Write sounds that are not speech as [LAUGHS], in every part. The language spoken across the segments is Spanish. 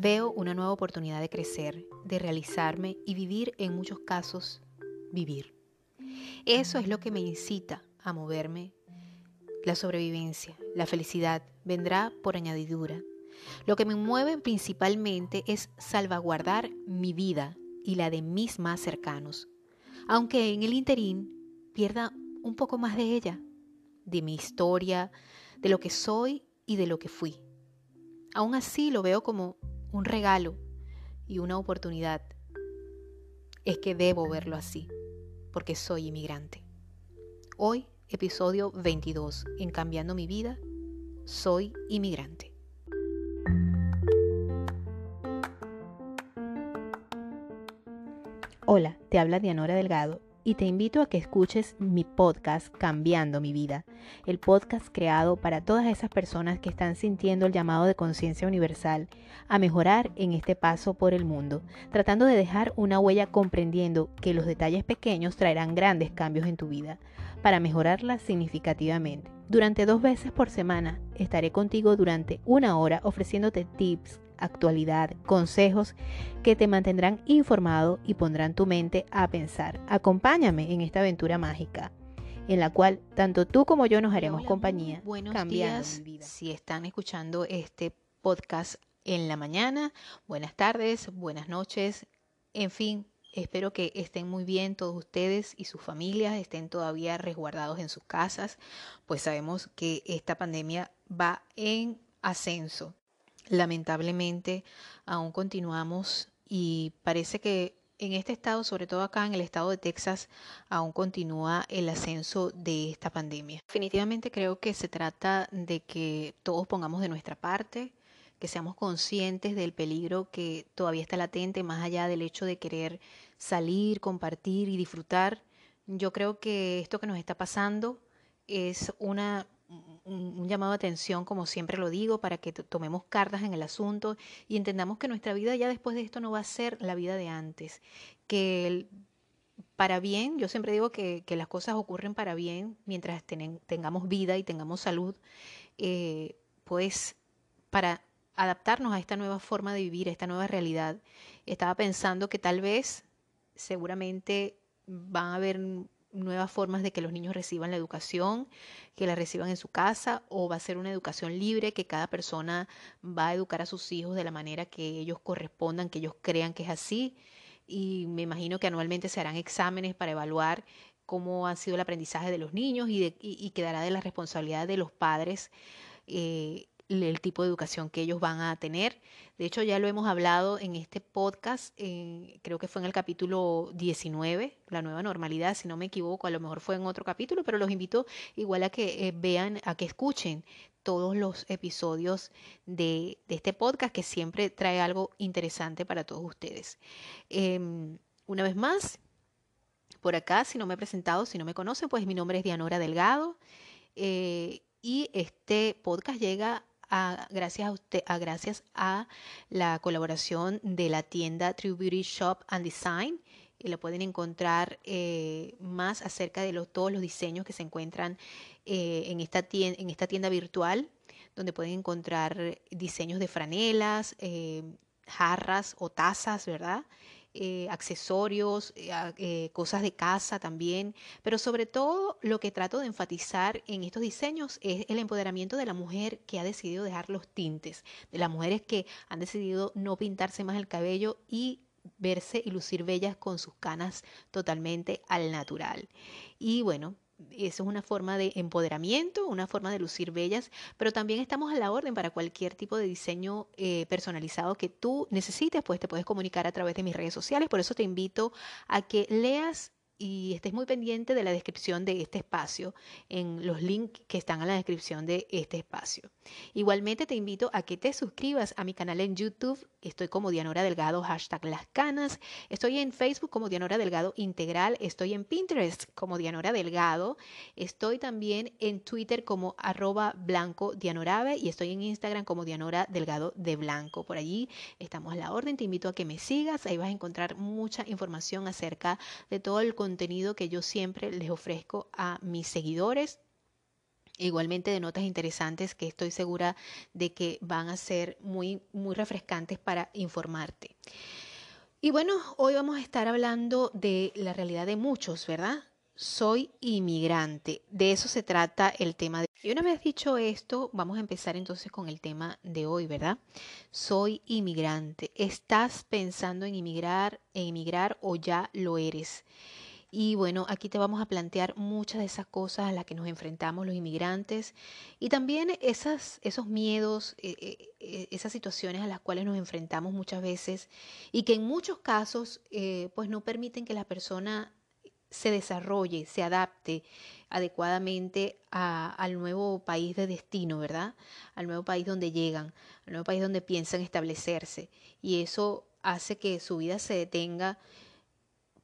Veo una nueva oportunidad de crecer, de realizarme y vivir, en muchos casos, vivir. Eso es lo que me incita a moverme. La sobrevivencia, la felicidad vendrá por añadidura. Lo que me mueve principalmente es salvaguardar mi vida y la de mis más cercanos, aunque en el interín pierda un poco más de ella, de mi historia, de lo que soy y de lo que fui. Aún así lo veo como un regalo y una oportunidad. Es que debo verlo así, porque soy inmigrante. Hoy, episodio 22, en Cambiando mi vida, soy inmigrante. Hola, te habla Dianora Delgado y te invito a que escuches mi podcast Cambiando mi vida, el podcast creado para todas esas personas que están sintiendo el llamado de conciencia universal a mejorar en este paso por el mundo, tratando de dejar una huella comprendiendo que los detalles pequeños traerán grandes cambios en tu vida para mejorarla significativamente. Durante dos veces por semana estaré contigo durante una hora ofreciéndote tips, actualidad, consejos que te mantendrán informado y pondrán tu mente a pensar. Acompáñame en esta aventura mágica en la cual tanto tú como yo nos haremos compañía. Buenos días. Si están escuchando este podcast en la mañana, buenas tardes, buenas noches, en fin, Espero que estén muy bien todos ustedes y sus familias, estén todavía resguardados en sus casas, pues sabemos que esta pandemia va en ascenso lamentablemente aún continuamos y parece que en este estado, sobre todo acá en el estado de Texas, aún continúa el ascenso de esta pandemia. Definitivamente creo que se trata de que todos pongamos de nuestra parte, que seamos conscientes del peligro que todavía está latente, más allá del hecho de querer salir, compartir y disfrutar. Yo creo que esto que nos está pasando es una un, llamado de atención, como siempre lo digo, para que tomemos cartas en el asunto y entendamos que nuestra vida ya después de esto no va a ser la vida de antes, que para bien, yo siempre digo que, las cosas ocurren para bien mientras tengamos vida y tengamos salud, eh, pues para adaptarnos a esta nueva forma de vivir, a esta nueva realidad, estaba pensando que tal vez, seguramente, van a haber nuevas formas de que los niños reciban la educación, que la reciban en su casa, o va a ser una educación libre, que cada persona va a educar a sus hijos de la manera que ellos correspondan, que ellos crean que es así. Y me imagino que anualmente se harán exámenes para evaluar cómo ha sido el aprendizaje de los niños y, de, quedará de la responsabilidad de los padres eh, el tipo de educación que ellos van a tener. De hecho, ya lo hemos hablado en este podcast, creo que fue en el capítulo 19, la nueva normalidad, si no me equivoco, a lo mejor fue en otro capítulo, pero los invito igual a que eh, vean, a que escuchen todos los episodios de, este podcast que siempre trae algo interesante para todos ustedes. Em, una vez más, por acá, si no me he presentado, si no me conocen, pues mi nombre es Dianora Delgado. Eh, y este podcast llega a, gracias, a usted, gracias a la colaboración de la tienda True Shop and Design. Y la pueden encontrar eh, más acerca de los, todos los diseños que se encuentran eh, en, esta tienda, en esta tienda virtual, donde pueden encontrar diseños de franelas, eh, jarras o tazas, ¿verdad? Eh, accesorios, eh, eh, cosas de casa también, pero sobre todo lo que trato de enfatizar en estos diseños es el empoderamiento de la mujer que ha decidido dejar los tintes, de las mujeres que han decidido no pintarse más el cabello y verse y lucir bellas con sus canas totalmente al natural. Y bueno, eso es una forma de empoderamiento, una forma de lucir bellas, pero también estamos a la orden para cualquier tipo de diseño eh, personalizado que tú necesites, pues te puedes comunicar a través de mis redes sociales, por eso te invito a que leas y estés muy pendiente de la descripción de este espacio, en los links que están en la descripción de este espacio. Igualmente te invito a que te suscribas a mi canal en YouTube, estoy como Dianora Delgado, hashtag Las Canas, estoy en Facebook como Dianora Delgado Integral, estoy en Pinterest como Dianora Delgado, estoy también en Twitter como arroba blanco dianorave y estoy en Instagram como Dianora Delgado de Blanco. Por allí estamos a la orden, te invito a que me sigas, ahí vas a encontrar mucha información acerca de todo el contenido contenido que yo siempre les ofrezco a mis seguidores igualmente de notas interesantes que estoy segura de que van a ser muy, muy refrescantes para informarte. Y bueno, hoy vamos a estar hablando de la realidad de muchos, ¿verdad? Soy inmigrante. De eso se trata el tema. De... Y una vez dicho esto, vamos a empezar entonces con el tema de hoy, ¿verdad? Soy inmigrante. ¿Estás pensando en emigrar, en emigrar o ya lo eres? Y bueno, aquí te vamos a plantear muchas de esas cosas a las que nos enfrentamos los inmigrantes y también esas, esos miedos, eh, eh, eh, esas situaciones a las cuales nos enfrentamos muchas veces y que en muchos casos pues no permiten que la persona se desarrolle, se adapte adecuadamente al nuevo país de destino, ¿verdad? Al nuevo país donde llegan, al nuevo país donde piensan establecerse. Y eso hace que su vida se detenga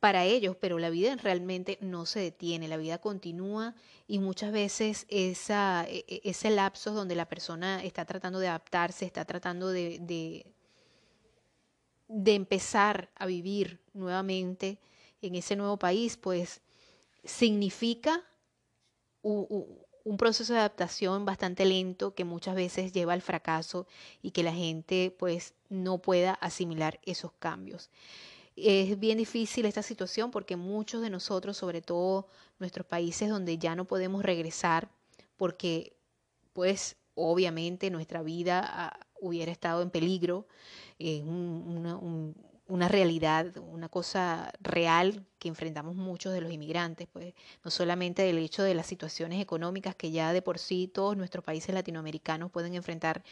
para ellos, pero la vida realmente no se detiene, la vida continúa y muchas veces esa, e, e, ese lapso donde la persona está tratando de adaptarse, está tratando de, de, empezar a vivir nuevamente en ese nuevo país, pues significa un, un proceso de adaptación bastante lento que muchas veces lleva al fracaso y que la gente pues no pueda asimilar esos cambios. Es bien difícil esta situación porque muchos de nosotros, sobre todo nuestros países donde ya no podemos regresar, porque pues obviamente nuestra vida ah, hubiera estado en peligro, en eh, un, una realidad, una cosa real que enfrentamos muchos de los inmigrantes, pues no solamente del hecho de las situaciones económicas que ya de por sí todos nuestros países latinoamericanos pueden enfrentar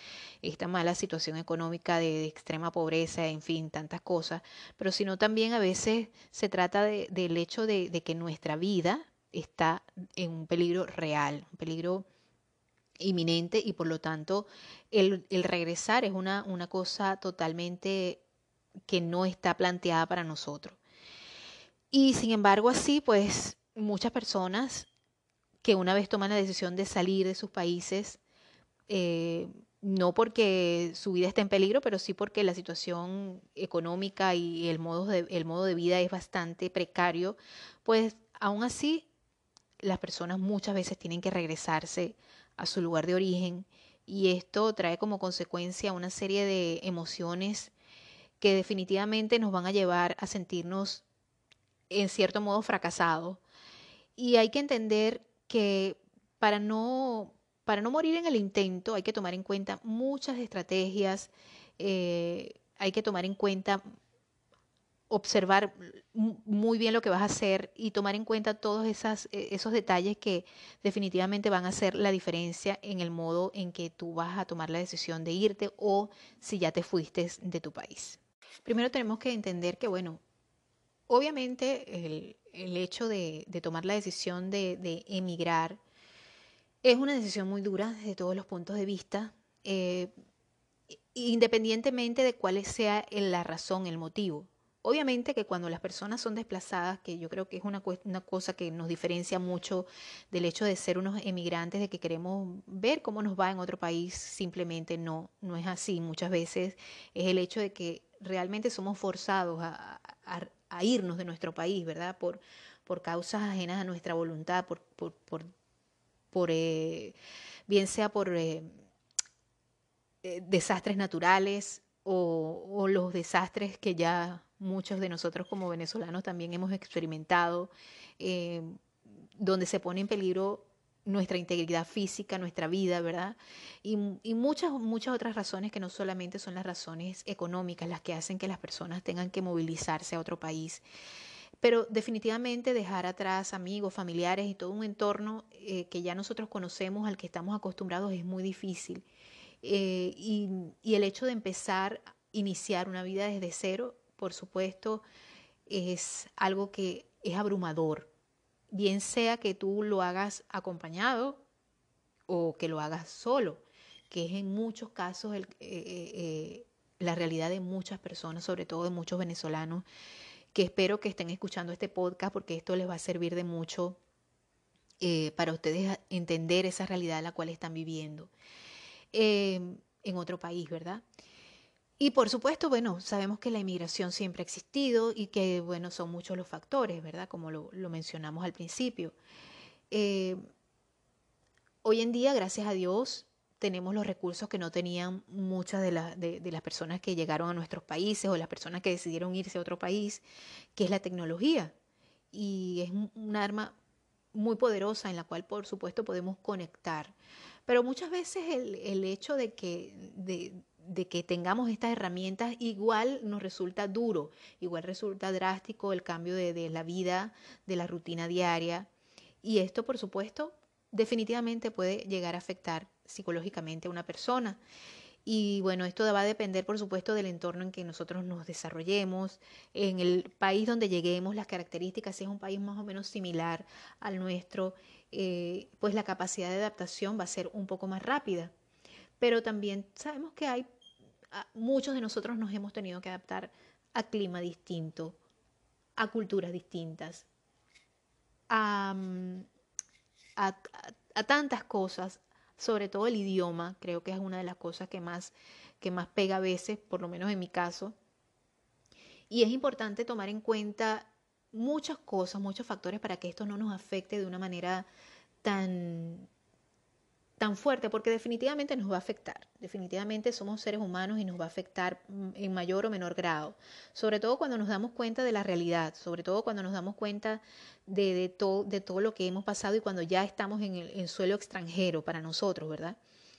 esta mala situación económica de, extrema pobreza, en fin, tantas cosas, pero sino también a veces se trata del hecho de, que nuestra vida está en un peligro real, un peligro inminente y por lo tanto el, regresar es una, una cosa totalmente que no está planteada para nosotros. Y sin embargo, así pues muchas personas que una vez toman la decisión de salir de sus países, eh, no porque su vida está en peligro, pero sí porque la situación económica y el modo el modo de vida es bastante precario, pues aún así las personas muchas veces tienen que regresarse a su lugar de origen y esto trae como consecuencia una serie de emociones que definitivamente nos van a llevar a sentirnos en cierto modo fracasados. Y hay que entender que para no, para no morir en el intento hay que tomar en cuenta muchas estrategias, eh, hay que tomar en cuenta observar muy bien lo que vas a hacer y tomar en cuenta todos e-, esos detalles que definitivamente van a hacer la diferencia en el modo en que tú vas a tomar la decisión de irte o si ya te fuiste de tu país primero tenemos que entender que, bueno, obviamente el, hecho de, tomar la decisión de, emigrar es una decisión muy dura desde todos los puntos de vista, eh, independientemente de cuál sea la razón, el motivo. Obviamente que cuando las personas son desplazadas, que yo creo que es una, una, cosa que nos diferencia mucho del hecho de ser unos emigrantes, de que queremos ver cómo nos va en otro país, simplemente no, no es así. Muchas veces es el hecho de que realmente somos forzados a, irnos de nuestro país, ¿verdad? Por, por causas ajenas a nuestra voluntad, por, por, eh, bien sea por eh, eh, desastres naturales o, los desastres que ya muchos de nosotros como venezolanos también hemos experimentado, donde se pone en peligro nuestra integridad física, nuestra vida, ¿verdad? Y, muchas, muchas otras razones que no solamente son las razones económicas las que hacen que las personas tengan que movilizarse a otro país. Pero definitivamente dejar atrás amigos, familiares y todo un entorno eh, que ya nosotros conocemos, al que estamos acostumbrados, es muy difícil. Eh, y, y el hecho de empezar, iniciar una vida desde cero, por supuesto, es algo que es abrumador bien sea que tú lo hagas acompañado o que lo hagas solo, que es en muchos casos eh, eh, eh, la realidad de muchas personas, sobre todo de muchos venezolanos, que espero que estén escuchando este podcast porque esto les va a servir de mucho para ustedes entender esa realidad en la cual están viviendo en otro país, ¿verdad? Y por supuesto, bueno, sabemos que la inmigración siempre ha existido y que, bueno, son muchos los factores, ¿verdad? Como lo, mencionamos al principio. Eh, hoy en día, gracias a Dios, tenemos los recursos que no tenían muchas de, de, las personas que llegaron a nuestros países o las personas que decidieron irse a otro país, que es la tecnología. Y es un, arma muy poderosa en la cual, por supuesto, podemos conectar. Pero muchas veces el, el hecho de que de que tengamos estas herramientas, igual nos resulta duro, igual resulta drástico el cambio de, la vida, de la rutina diaria. Y esto, por supuesto, definitivamente puede llegar a afectar psicológicamente a una persona. Y bueno, esto va a depender, por supuesto, del entorno en que nosotros nos desarrollemos, en el país donde lleguemos, las características, si es un país más o menos similar al nuestro, eh, pues la capacidad de adaptación va a ser un poco más rápida pero también sabemos que hay, muchos de nosotros nos hemos tenido que adaptar a clima distinto, a culturas distintas, a, tantas cosas, sobre todo el idioma, creo que es una de las cosas que más, que más pega a veces, por lo menos en mi caso. Y es importante tomar en cuenta muchas cosas, muchos factores para que esto no nos afecte de una manera tan, tan fuerte porque definitivamente nos va a afectar. Definitivamente somos seres humanos y nos va a afectar mm, en mayor o menor grado. Sobre todo cuando nos damos cuenta de la realidad, sobre todo cuando nos damos cuenta de, de todo lo que hemos pasado y cuando ya estamos en el suelo extranjero para nosotros, ¿verdad?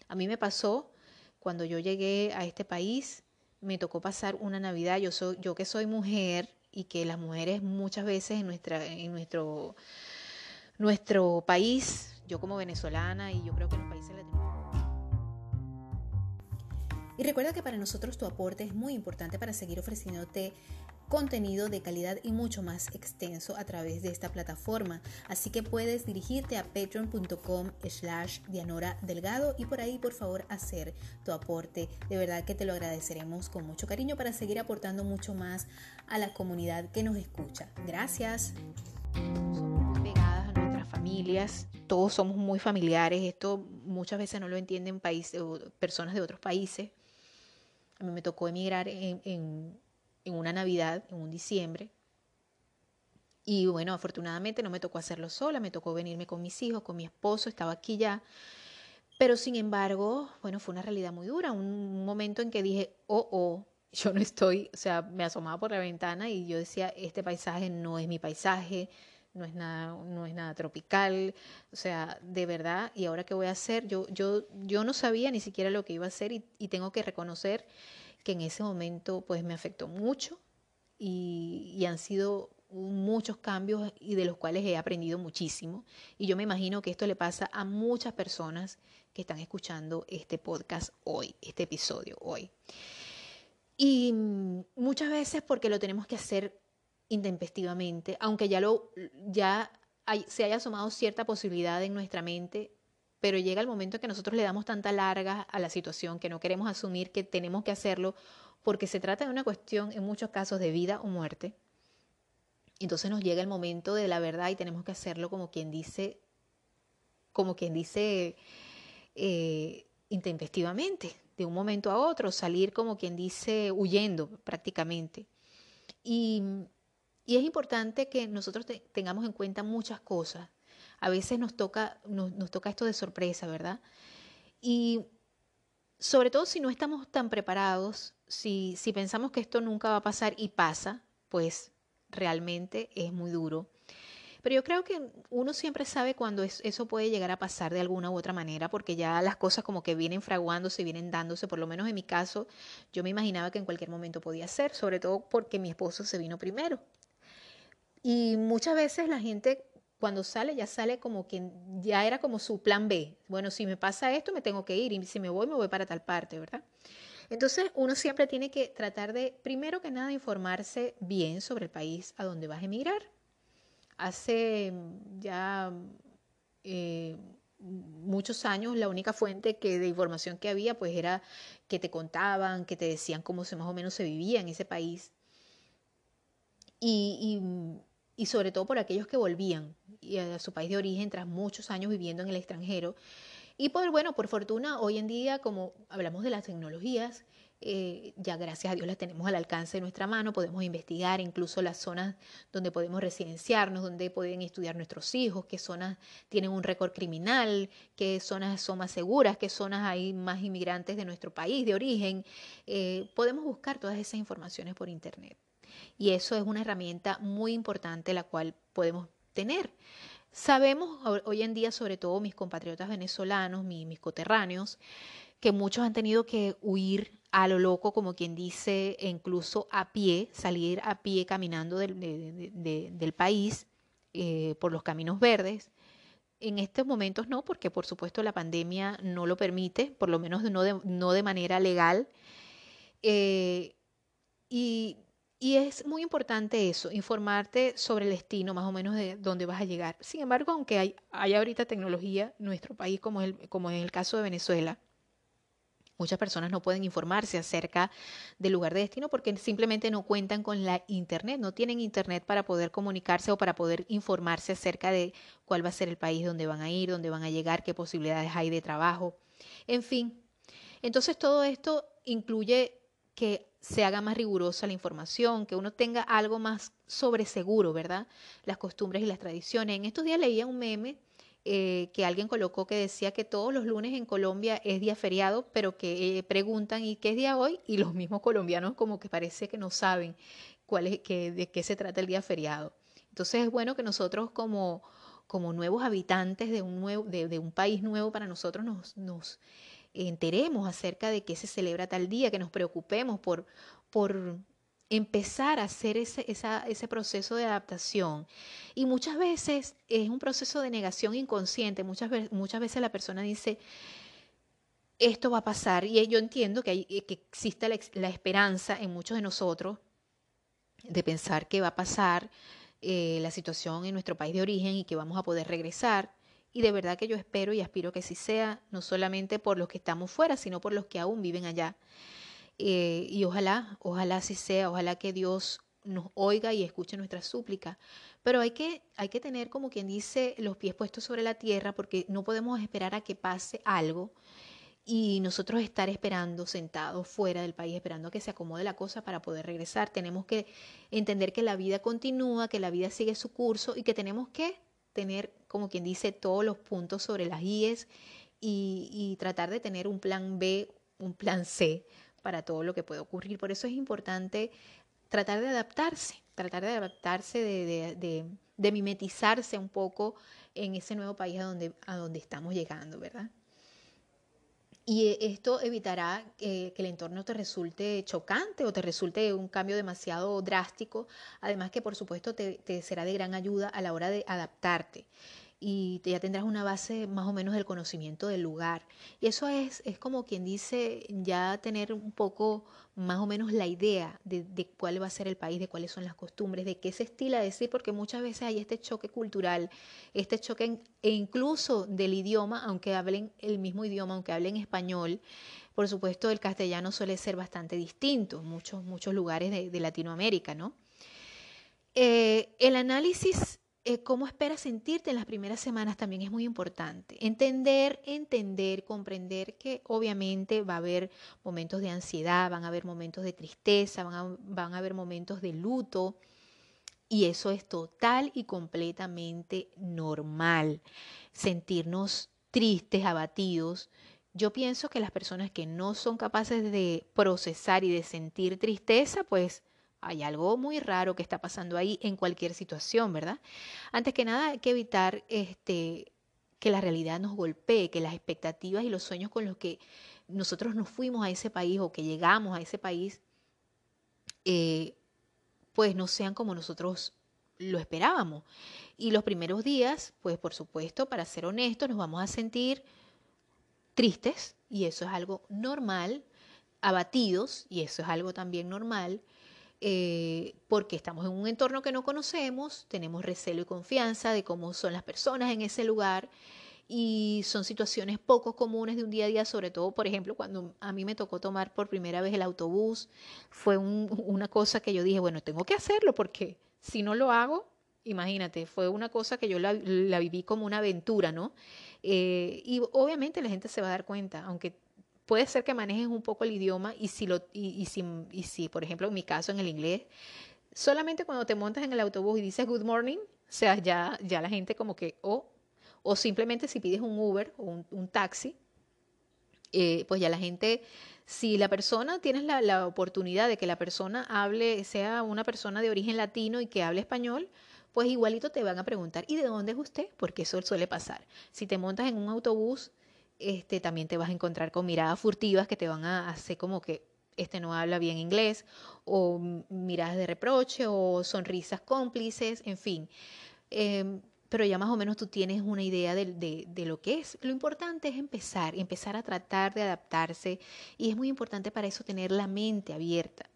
A mí me pasó cuando yo llegué a este país, me tocó pasar una Navidad, yo, soy, yo que soy mujer y que las mujeres muchas veces en, nuestra, en nuestro nuestro país, yo como venezolana y yo creo que los países Y recuerda que para nosotros tu aporte es muy importante para seguir ofreciéndote contenido de calidad y mucho más extenso a través de esta plataforma. Así que puedes dirigirte a patreon.com slash Dianora Delgado y por ahí por favor hacer tu aporte. De verdad que te lo agradeceremos con mucho cariño para seguir aportando mucho más a la comunidad que nos escucha. Gracias familias, todos somos muy familiares, esto muchas veces no lo entienden países, personas de otros países. A mí me tocó emigrar en, en, en una Navidad, en un diciembre, y bueno, afortunadamente no me tocó hacerlo sola, me tocó venirme con mis hijos, con mi esposo, estaba aquí ya. Pero sin embargo, bueno, fue una realidad muy dura, un momento en que dije, oh, oh, yo no estoy, o sea, me asomaba por la ventana y yo decía, este paisaje no es mi paisaje, no es nada, no es nada tropical, o sea, de verdad, ¿y ahora qué voy a hacer? Yo, yo, yo no sabía ni siquiera lo que iba a hacer y, tengo que reconocer que en ese momento pues me afectó mucho y, y han sido muchos cambios y de los cuales he aprendido muchísimo. Y yo me imagino que esto le pasa a muchas personas que están escuchando este podcast hoy, este episodio hoy. Y mm, muchas veces porque lo tenemos que hacer intempestivamente, aunque ya, lo, ya se haya asomado cierta posibilidad en nuestra mente, pero llega el momento que nosotros le damos tanta larga a la situación que no queremos asumir que tenemos que hacerlo porque se trata de una cuestión en muchos casos de vida o muerte. Entonces nos llega el momento de la verdad y tenemos que hacerlo como quien dice, como quien dice eh, intempestivamente, de un momento a otro, salir como quien dice huyendo prácticamente. Y y es importante que nosotros tengamos en cuenta muchas cosas. A veces nos toca, nos, toca esto de sorpresa, ¿verdad? Y sobre todo si no estamos tan preparados, si, si pensamos que esto nunca va a pasar y pasa, pues realmente es muy duro. Pero yo creo que uno siempre sabe cuando eso puede llegar a pasar de alguna u otra manera, porque ya las cosas como que vienen fraguándose, vienen dándose, por lo menos en mi caso, yo me imaginaba que en cualquier momento podía ser, sobre todo porque mi esposo se vino primero. Y muchas veces la gente cuando sale ya sale como quien ya era como su plan B. Bueno, si me pasa esto, me tengo que ir y si me voy, me voy para tal parte, ¿verdad? Entonces, uno siempre tiene que tratar de, primero que nada, informarse bien sobre el país a donde vas a emigrar. Hace mm, ya eh, muchos años la única fuente que de información que había pues era que te contaban, que te decían cómo se, más o menos se vivía en ese país. y mm, y sobre todo por aquellos que volvían a su país de origen tras muchos años viviendo en el extranjero. Y por, bueno, por fortuna, hoy en día, como hablamos de las tecnologías, eh, ya gracias a Dios las tenemos al alcance de nuestra mano, podemos investigar incluso las zonas donde podemos residenciarnos, donde pueden estudiar nuestros hijos, qué zonas tienen un récord criminal, qué zonas son más seguras, qué zonas hay más inmigrantes de nuestro país de origen. Eh, podemos buscar todas esas informaciones por Internet. Y eso es una herramienta muy importante la cual podemos tener. Sabemos hoy en día, sobre todo mis compatriotas venezolanos, mis, coterráneos, que muchos han tenido que huir a lo loco, como quien dice, e incluso a pie, salir a pie caminando del, país eh, por los caminos verdes. En estos momentos no, porque por supuesto la pandemia no lo permite, por lo menos no de, no de manera legal. Eh, y y es muy importante eso, informarte sobre el destino, más o menos de dónde vas a llegar. Sin embargo, aunque hay, hay ahorita tecnología, nuestro país, como, el, como en el caso de Venezuela, muchas personas no pueden informarse acerca del lugar de destino porque simplemente no cuentan con la internet, no tienen internet para poder comunicarse o para poder informarse acerca de cuál va a ser el país donde van a ir, dónde van a llegar, qué posibilidades hay de trabajo, en fin. Entonces todo esto incluye que se haga más rigurosa la información, que uno tenga algo más sobre seguro, ¿verdad? Las costumbres y las tradiciones. En estos días leía un meme eh, que alguien colocó que decía que todos los lunes en Colombia es día feriado, pero que eh, preguntan ¿y qué es día hoy? Y los mismos colombianos como que parece que no saben cuál es, que, de qué se trata el día feriado. Entonces es bueno que nosotros como, como nuevos habitantes de un, nuevo, de, un país nuevo para nosotros nos, nos enteremos acerca de qué se celebra tal día, que nos preocupemos por, por empezar a hacer ese, proceso de adaptación. Y muchas veces es un proceso de negación inconsciente, muchas, muchas veces la persona dice, esto va a pasar, y yo entiendo que, hay, que exista la, esperanza en muchos de nosotros de pensar que va a pasar eh, la situación en nuestro país de origen y que vamos a poder regresar, y de verdad que yo espero y aspiro que sí sea, no solamente por los que estamos fuera, sino por los que aún viven allá. Eh, y ojalá, ojalá sí sea, ojalá que Dios nos oiga y escuche nuestra súplica. Pero hay que, hay que tener, como quien dice, los pies puestos sobre la tierra porque no podemos esperar a que pase algo y nosotros estar esperando, sentados fuera del país, esperando a que se acomode la cosa para poder regresar. Tenemos que entender que la vida continúa, que la vida sigue su curso y que tenemos que tener, como quien dice, todos los puntos sobre las IES y, tratar de tener un plan B, un plan C para todo lo que pueda ocurrir. Por eso es importante tratar de adaptarse, tratar de adaptarse, de, de, de mimetizarse un poco en ese nuevo país a donde, a donde estamos llegando, ¿verdad? Y eh, esto evitará que el entorno te resulte chocante o te resulte un cambio demasiado drástico, además que por supuesto te será de gran ayuda a la hora de adaptarte y ya tendrás una base más o menos del conocimiento del lugar. Y eso es, es como quien dice, ya tener un poco más o menos la idea de, cuál va a ser el país, de cuáles son las costumbres, de qué se estila decir, porque muchas veces hay este choque cultural, este choque e incluso del idioma, aunque hablen el mismo idioma, aunque hablen español. Por supuesto, el castellano suele ser bastante distinto en muchos, muchos lugares de, Latinoamérica, ¿no? Eh, el análisis eh, cómo esperas sentirte en las primeras semanas también es muy importante. Entender, entender, comprender que obviamente va a haber momentos de ansiedad, van a haber momentos de tristeza, van van a haber momentos de luto. Y eso es total y completamente normal. Sentirnos tristes, abatidos. Yo pienso que las personas que no son capaces de procesar y de sentir tristeza, pues hay algo muy raro que está pasando ahí en cualquier situación, ¿verdad? Antes que nada hay que evitar este, que la realidad nos golpee, que las expectativas y los sueños con los que nosotros nos fuimos a ese país o que llegamos a ese país, eh, pues no sean como nosotros lo esperábamos. Y los primeros días, pues por supuesto, para ser honestos, nos vamos a sentir tristes y eso es algo normal, abatidos y eso es algo también normal, eh, porque estamos en un entorno que no conocemos, tenemos recelo y confianza de cómo son las personas en ese lugar y son situaciones poco comunes de un día a día, sobre todo, por ejemplo, cuando a mí me tocó tomar por primera vez el autobús, fue una cosa que yo dije, bueno, tengo que hacerlo porque si no lo hago, imagínate, fue una cosa que yo la, viví como una aventura, ¿no? Eh, y obviamente la gente se va a dar cuenta, aunque puede ser que manejes un poco el idioma y si, lo, y, y si, por ejemplo, en mi caso en el inglés, solamente cuando te montas en el autobús y dices good morning, o sea, ya, ya la gente como que, o, oh, o simplemente si pides un Uber o un, taxi, eh, pues ya la gente, si la persona, tienes la, la, oportunidad de que la persona hable, sea una persona de origen latino y que hable español, pues igualito te van a preguntar, ¿y de dónde es usted? Porque eso suele pasar. Si te montas en un autobús este, también te vas a encontrar con miradas furtivas que te van a hacer como que este no habla bien inglés, o miradas de reproche, o sonrisas cómplices, en fin. Em, pero ya más o menos tú tienes una idea de, lo que es. Lo importante es empezar, empezar a tratar de adaptarse y es muy importante para eso tener la mente abierta.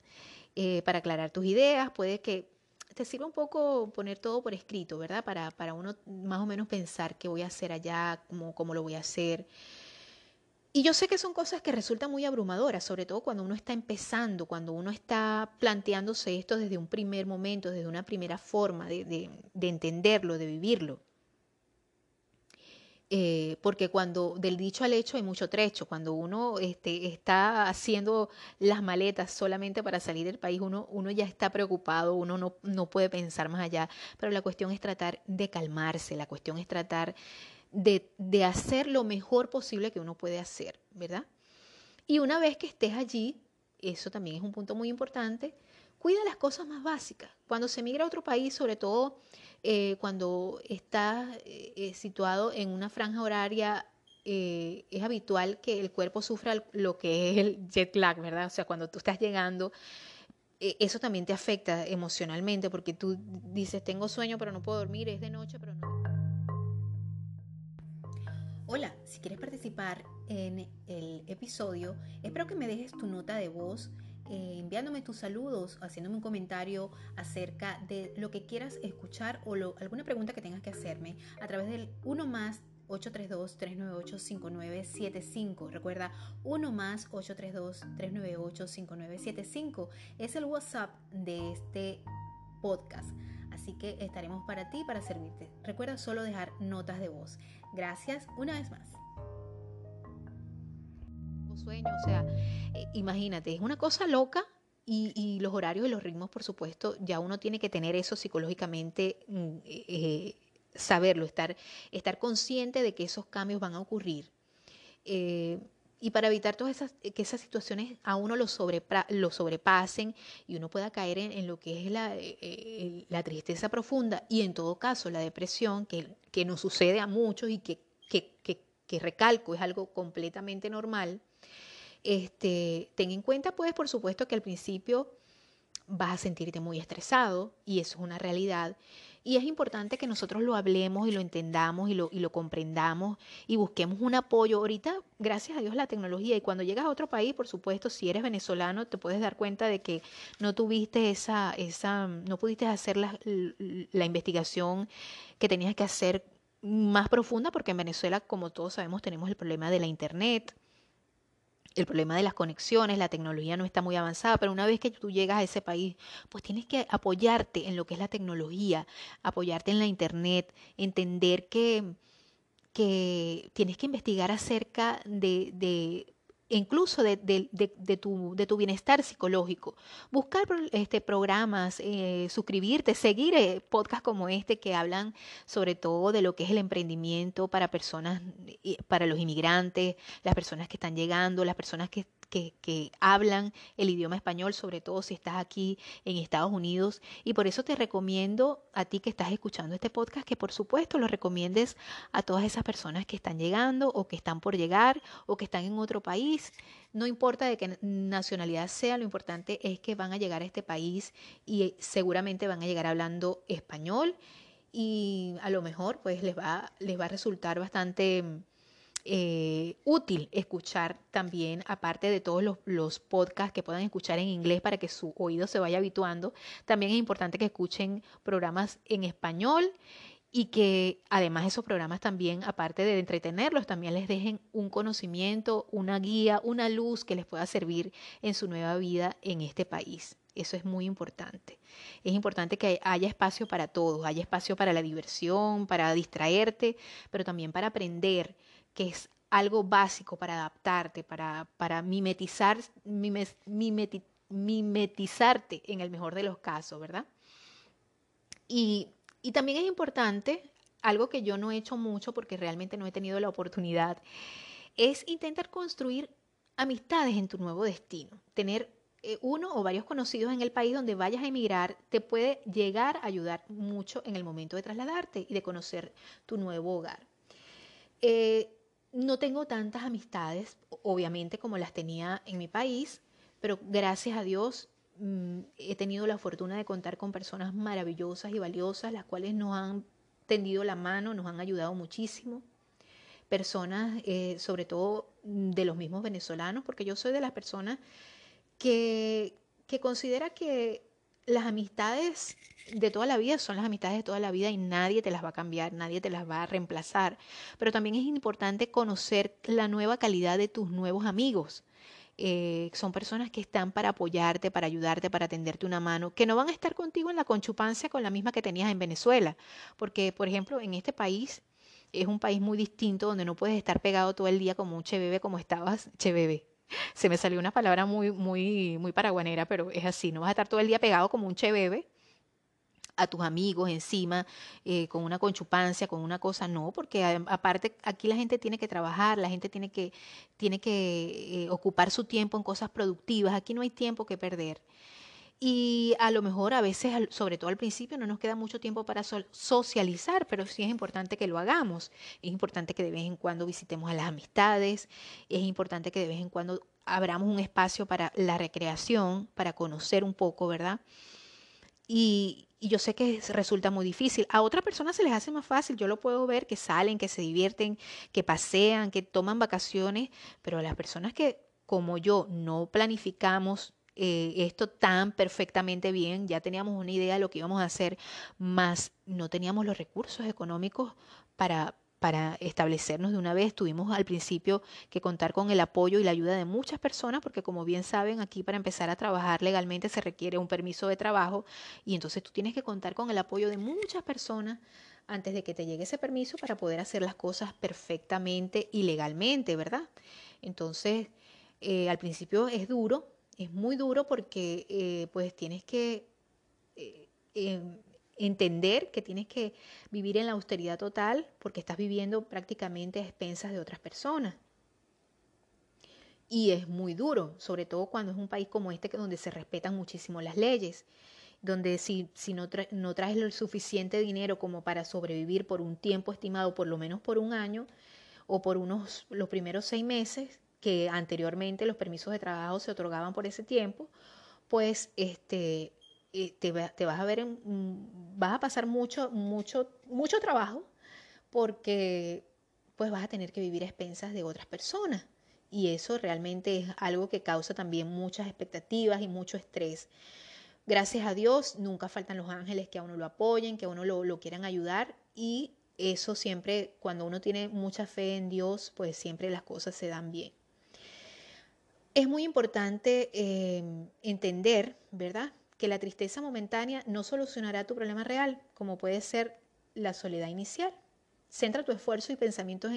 Eh, para aclarar tus ideas, puede que te sirve un poco poner todo por escrito, ¿verdad? Para, uno más o menos pensar qué voy a hacer allá, cómo, lo voy a hacer. Y yo sé que son cosas que resultan muy abrumadoras, sobre todo cuando uno está empezando, cuando uno está planteándose esto desde un primer momento, desde una primera forma de entenderlo, de vivirlo. Eh, porque cuando del dicho al hecho hay mucho trecho, cuando uno este, está haciendo las maletas solamente para salir del país, uno, ya está preocupado, uno no, puede pensar más allá, pero la cuestión es tratar de calmarse, la cuestión es tratar de, de hacer lo mejor posible que uno puede hacer, ¿verdad? Y una vez que estés allí, eso también es un punto muy importante, Cuida las cosas más básicas. Cuando se migra a otro país, sobre todo eh, cuando está eh, eh, situado en una franja horaria, es habitual que el cuerpo sufra lo que es el jet lag, ¿verdad? O sea, cuando tú estás llegando, eso también te afecta emocionalmente porque tú dices, tengo sueño, pero no puedo dormir, es de noche, pero no. Hola, si quieres participar en el episodio, espero que me dejes tu nota de voz eh, enviándome tus saludos, haciéndome un comentario acerca de lo que quieras escuchar o alguna pregunta que tengas que hacerme a través del 1 más 832-398-5975. Recuerda, 1 más 832-398-5975 es el WhatsApp de este podcast. Así que estaremos para ti, para servirte. Recuerda solo dejar notas de voz. Gracias una vez más sueño, o sea, eh, imagínate, es una cosa loca y, los horarios y los ritmos, por supuesto, ya uno tiene que tener eso psicológicamente, mm, eh, saberlo, estar, estar consciente de que esos cambios van a ocurrir. Eh, y para evitar todas esas, que esas situaciones a uno lo, sobre lo sobrepasen y uno pueda caer en, lo que es la, la, tristeza profunda y en todo caso la depresión que, que nos sucede a muchos y que, que, que recalco es algo completamente normal, este, ten en cuenta, pues, por supuesto que al principio vas a sentirte muy estresado y eso es una realidad. Y es importante que nosotros lo hablemos y lo entendamos y lo, comprendamos y busquemos un apoyo. Ahorita, gracias a Dios, la tecnología y cuando llegas a otro país, por supuesto, si eres venezolano, te puedes dar cuenta de que no tuviste esa, esa no pudiste hacer la, la investigación que tenías que hacer más profunda porque en Venezuela, como todos sabemos, tenemos el problema de la Internet el problema de las conexiones, la tecnología no está muy avanzada, pero una vez que tú llegas a ese país, pues tienes que apoyarte en lo que es la tecnología, apoyarte en la internet, entender que, que tienes que investigar acerca de, de incluso de, tu, de tu bienestar psicológico. Buscar este, programas, eh, suscribirte, seguir eh, podcasts como este que hablan sobre todo de lo que es el emprendimiento para personas, para los inmigrantes, las personas que están llegando, las personas que que, hablan el idioma español, sobre todo si estás aquí en Estados Unidos. Y por eso te recomiendo a ti que estás escuchando este podcast que por supuesto lo recomiendes a todas esas personas que están llegando o que están por llegar o que están en otro país. No importa de qué nacionalidad sea, lo importante es que van a llegar a este país y seguramente van a llegar hablando español y a lo mejor pues les va, les va a resultar bastante eh, útil escuchar también, aparte de todos los, los, podcasts que puedan escuchar en inglés para que su oído se vaya habituando, también es importante que escuchen programas en español y que además esos programas también, aparte de entretenerlos, también les dejen un conocimiento, una guía, una luz que les pueda servir en su nueva vida en este país. Eso es muy importante. Es importante que haya espacio para todos, haya espacio para la diversión, para distraerte, pero también para aprender, que es algo básico para adaptarte, para, mimetizarte en el mejor de los casos, ¿verdad? Y, también es importante, algo que yo no he hecho mucho porque realmente no he tenido la oportunidad, es intentar construir amistades en tu nuevo destino. Tener eh, uno o varios conocidos en el país donde vayas a emigrar te puede llegar a ayudar mucho en el momento de trasladarte y de conocer tu nuevo hogar. Eh, no tengo tantas amistades, obviamente, como las tenía en mi país, pero gracias a Dios mm, he tenido la fortuna de contar con personas maravillosas y valiosas, las cuales nos han tendido la mano, nos han ayudado muchísimo. Personas, eh, sobre todo de los mismos venezolanos, porque yo soy de las personas que, que considera que las amistades de toda la vida son las amistades de toda la vida y nadie te las va a cambiar, nadie te las va a reemplazar. Pero también es importante conocer la nueva calidad de tus nuevos amigos. Eh, son personas que están para apoyarte, para ayudarte, para tenderte una mano, que no van a estar contigo en la conchupancia con la misma que tenías en Venezuela. Porque, por ejemplo, en este país es un país muy distinto donde no puedes estar pegado todo el día como un chebebe como estabas, chebebe, se me salió una palabra muy, muy, muy paraguanera, pero es así, no vas a estar todo el día pegado como un chebebe a tus amigos encima, eh, con una conchupancia, con una cosa, no, porque aparte aquí la gente tiene que trabajar, la gente tiene que, tiene que eh, ocupar su tiempo en cosas productivas, aquí no hay tiempo que perder. Y a lo mejor a veces, sobre todo al principio, no nos queda mucho tiempo para socializar, pero sí es importante que lo hagamos. Es importante que de vez en cuando visitemos a las amistades, es importante que de vez en cuando abramos un espacio para la recreación, para conocer un poco, ¿verdad? Y, yo sé que resulta muy difícil. A otra personas se les hace más fácil, yo lo puedo ver, que salen, que se divierten, que pasean, que toman vacaciones, pero a las personas que, como yo, no planificamos, eh, esto tan perfectamente bien, ya teníamos una idea de lo que íbamos a hacer, más no teníamos los recursos económicos para, para establecernos de una vez. Tuvimos al principio que contar con el apoyo y la ayuda de muchas personas, porque como bien saben, aquí para empezar a trabajar legalmente se requiere un permiso de trabajo y entonces tú tienes que contar con el apoyo de muchas personas antes de que te llegue ese permiso para poder hacer las cosas perfectamente y legalmente, ¿verdad? Entonces, eh, al principio es duro, es muy duro porque eh, pues tienes que eh, em, entender que tienes que vivir en la austeridad total porque estás viviendo prácticamente a expensas de otras personas. Y es muy duro, sobre todo cuando es un país como este donde se respetan muchísimo las leyes, donde si, no, traes el suficiente dinero como para sobrevivir por un tiempo estimado, por lo menos por un año o por unos los primeros seis meses, que anteriormente los permisos de trabajo se otorgaban por ese tiempo, pues este, eh, te, te vas a ver, mm, vas a pasar mucho, mucho, mucho trabajo porque pues vas a tener que vivir a expensas de otras personas. Y eso realmente es algo que causa también muchas expectativas y mucho estrés. Gracias a Dios, nunca faltan los ángeles que a uno lo apoyen, que a uno lo quieran ayudar y eso siempre, cuando uno tiene mucha fe en Dios, pues siempre las cosas se dan bien. Es muy importante em, entender, ¿verdad?, que la tristeza momentánea no solucionará tu problema real, como puede ser la soledad inicial. Centra tu esfuerzo y pensamientos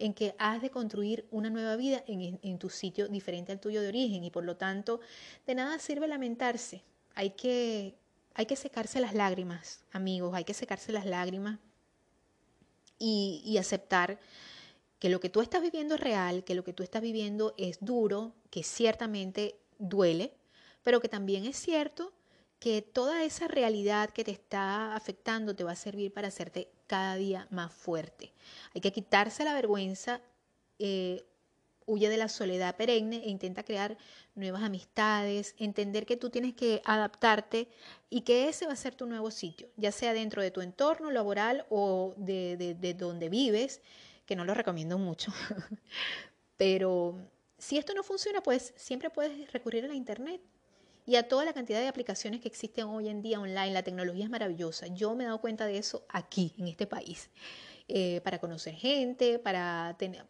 en, que has de construir una nueva vida en, tu sitio diferente al tuyo de origen y por lo tanto de nada sirve lamentarse. Hay que, hay que secarse las lágrimas, amigos, hay que secarse las lágrimas y, y aceptar que lo que tú estás viviendo es real, que lo que tú estás viviendo es duro, que ciertamente duele, pero que también es cierto que toda esa realidad que te está afectando te va a servir para hacerte cada día más fuerte. Hay que quitarse la vergüenza, eh, huye de la soledad perenne e intenta crear nuevas amistades, entender que tú tienes que adaptarte y que ese va a ser tu nuevo sitio, ya sea dentro de tu entorno laboral o de donde vives que no lo recomiendo mucho. [LAUGHS] Pero si esto no funciona, pues siempre puedes recurrir a la Internet y a toda la cantidad de aplicaciones que existen hoy en día online. La tecnología es maravillosa. Yo me he dado cuenta de eso aquí, en este país. Eh, para conocer gente, para, tener,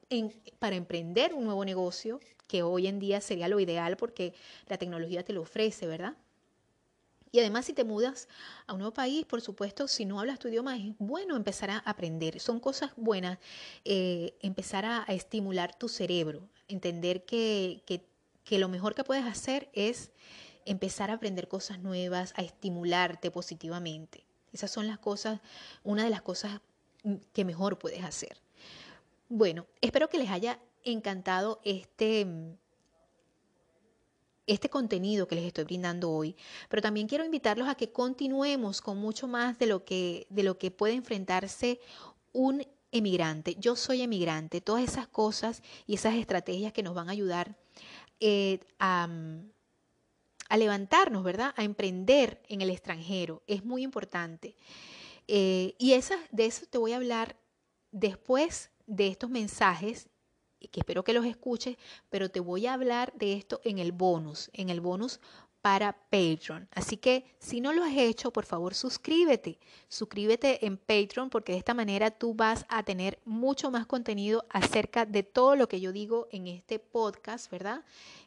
para emprender un nuevo negocio, que hoy en día sería lo ideal porque la tecnología te lo ofrece, ¿verdad? Y además si te mudas a un nuevo país, por supuesto, si no hablas tu idioma, es bueno empezar a aprender. Son cosas buenas eh, empezar a, estimular tu cerebro, entender que, que, que lo mejor que puedes hacer es empezar a aprender cosas nuevas, a estimularte positivamente. Esas son las cosas, una de las cosas mm, que mejor puedes hacer. Bueno, espero que les haya encantado este mm, este contenido que les estoy brindando hoy, pero también quiero invitarlos a que continuemos con mucho más de lo que, de lo que puede enfrentarse un emigrante. Yo soy emigrante, todas esas cosas y esas estrategias que nos van a ayudar eh, mm, a, levantarnos, ¿verdad? A emprender en el extranjero, es muy importante. Eh, y esas, de eso te voy a hablar después de estos mensajes espero que los escuches, pero te voy a hablar de esto en el bonus, en el bonus para Patreon. Así que si no lo has hecho, por favor suscríbete. Suscríbete en Patreon porque de esta manera tú vas a tener mucho más contenido acerca de todo lo que yo digo en este podcast, ¿verdad?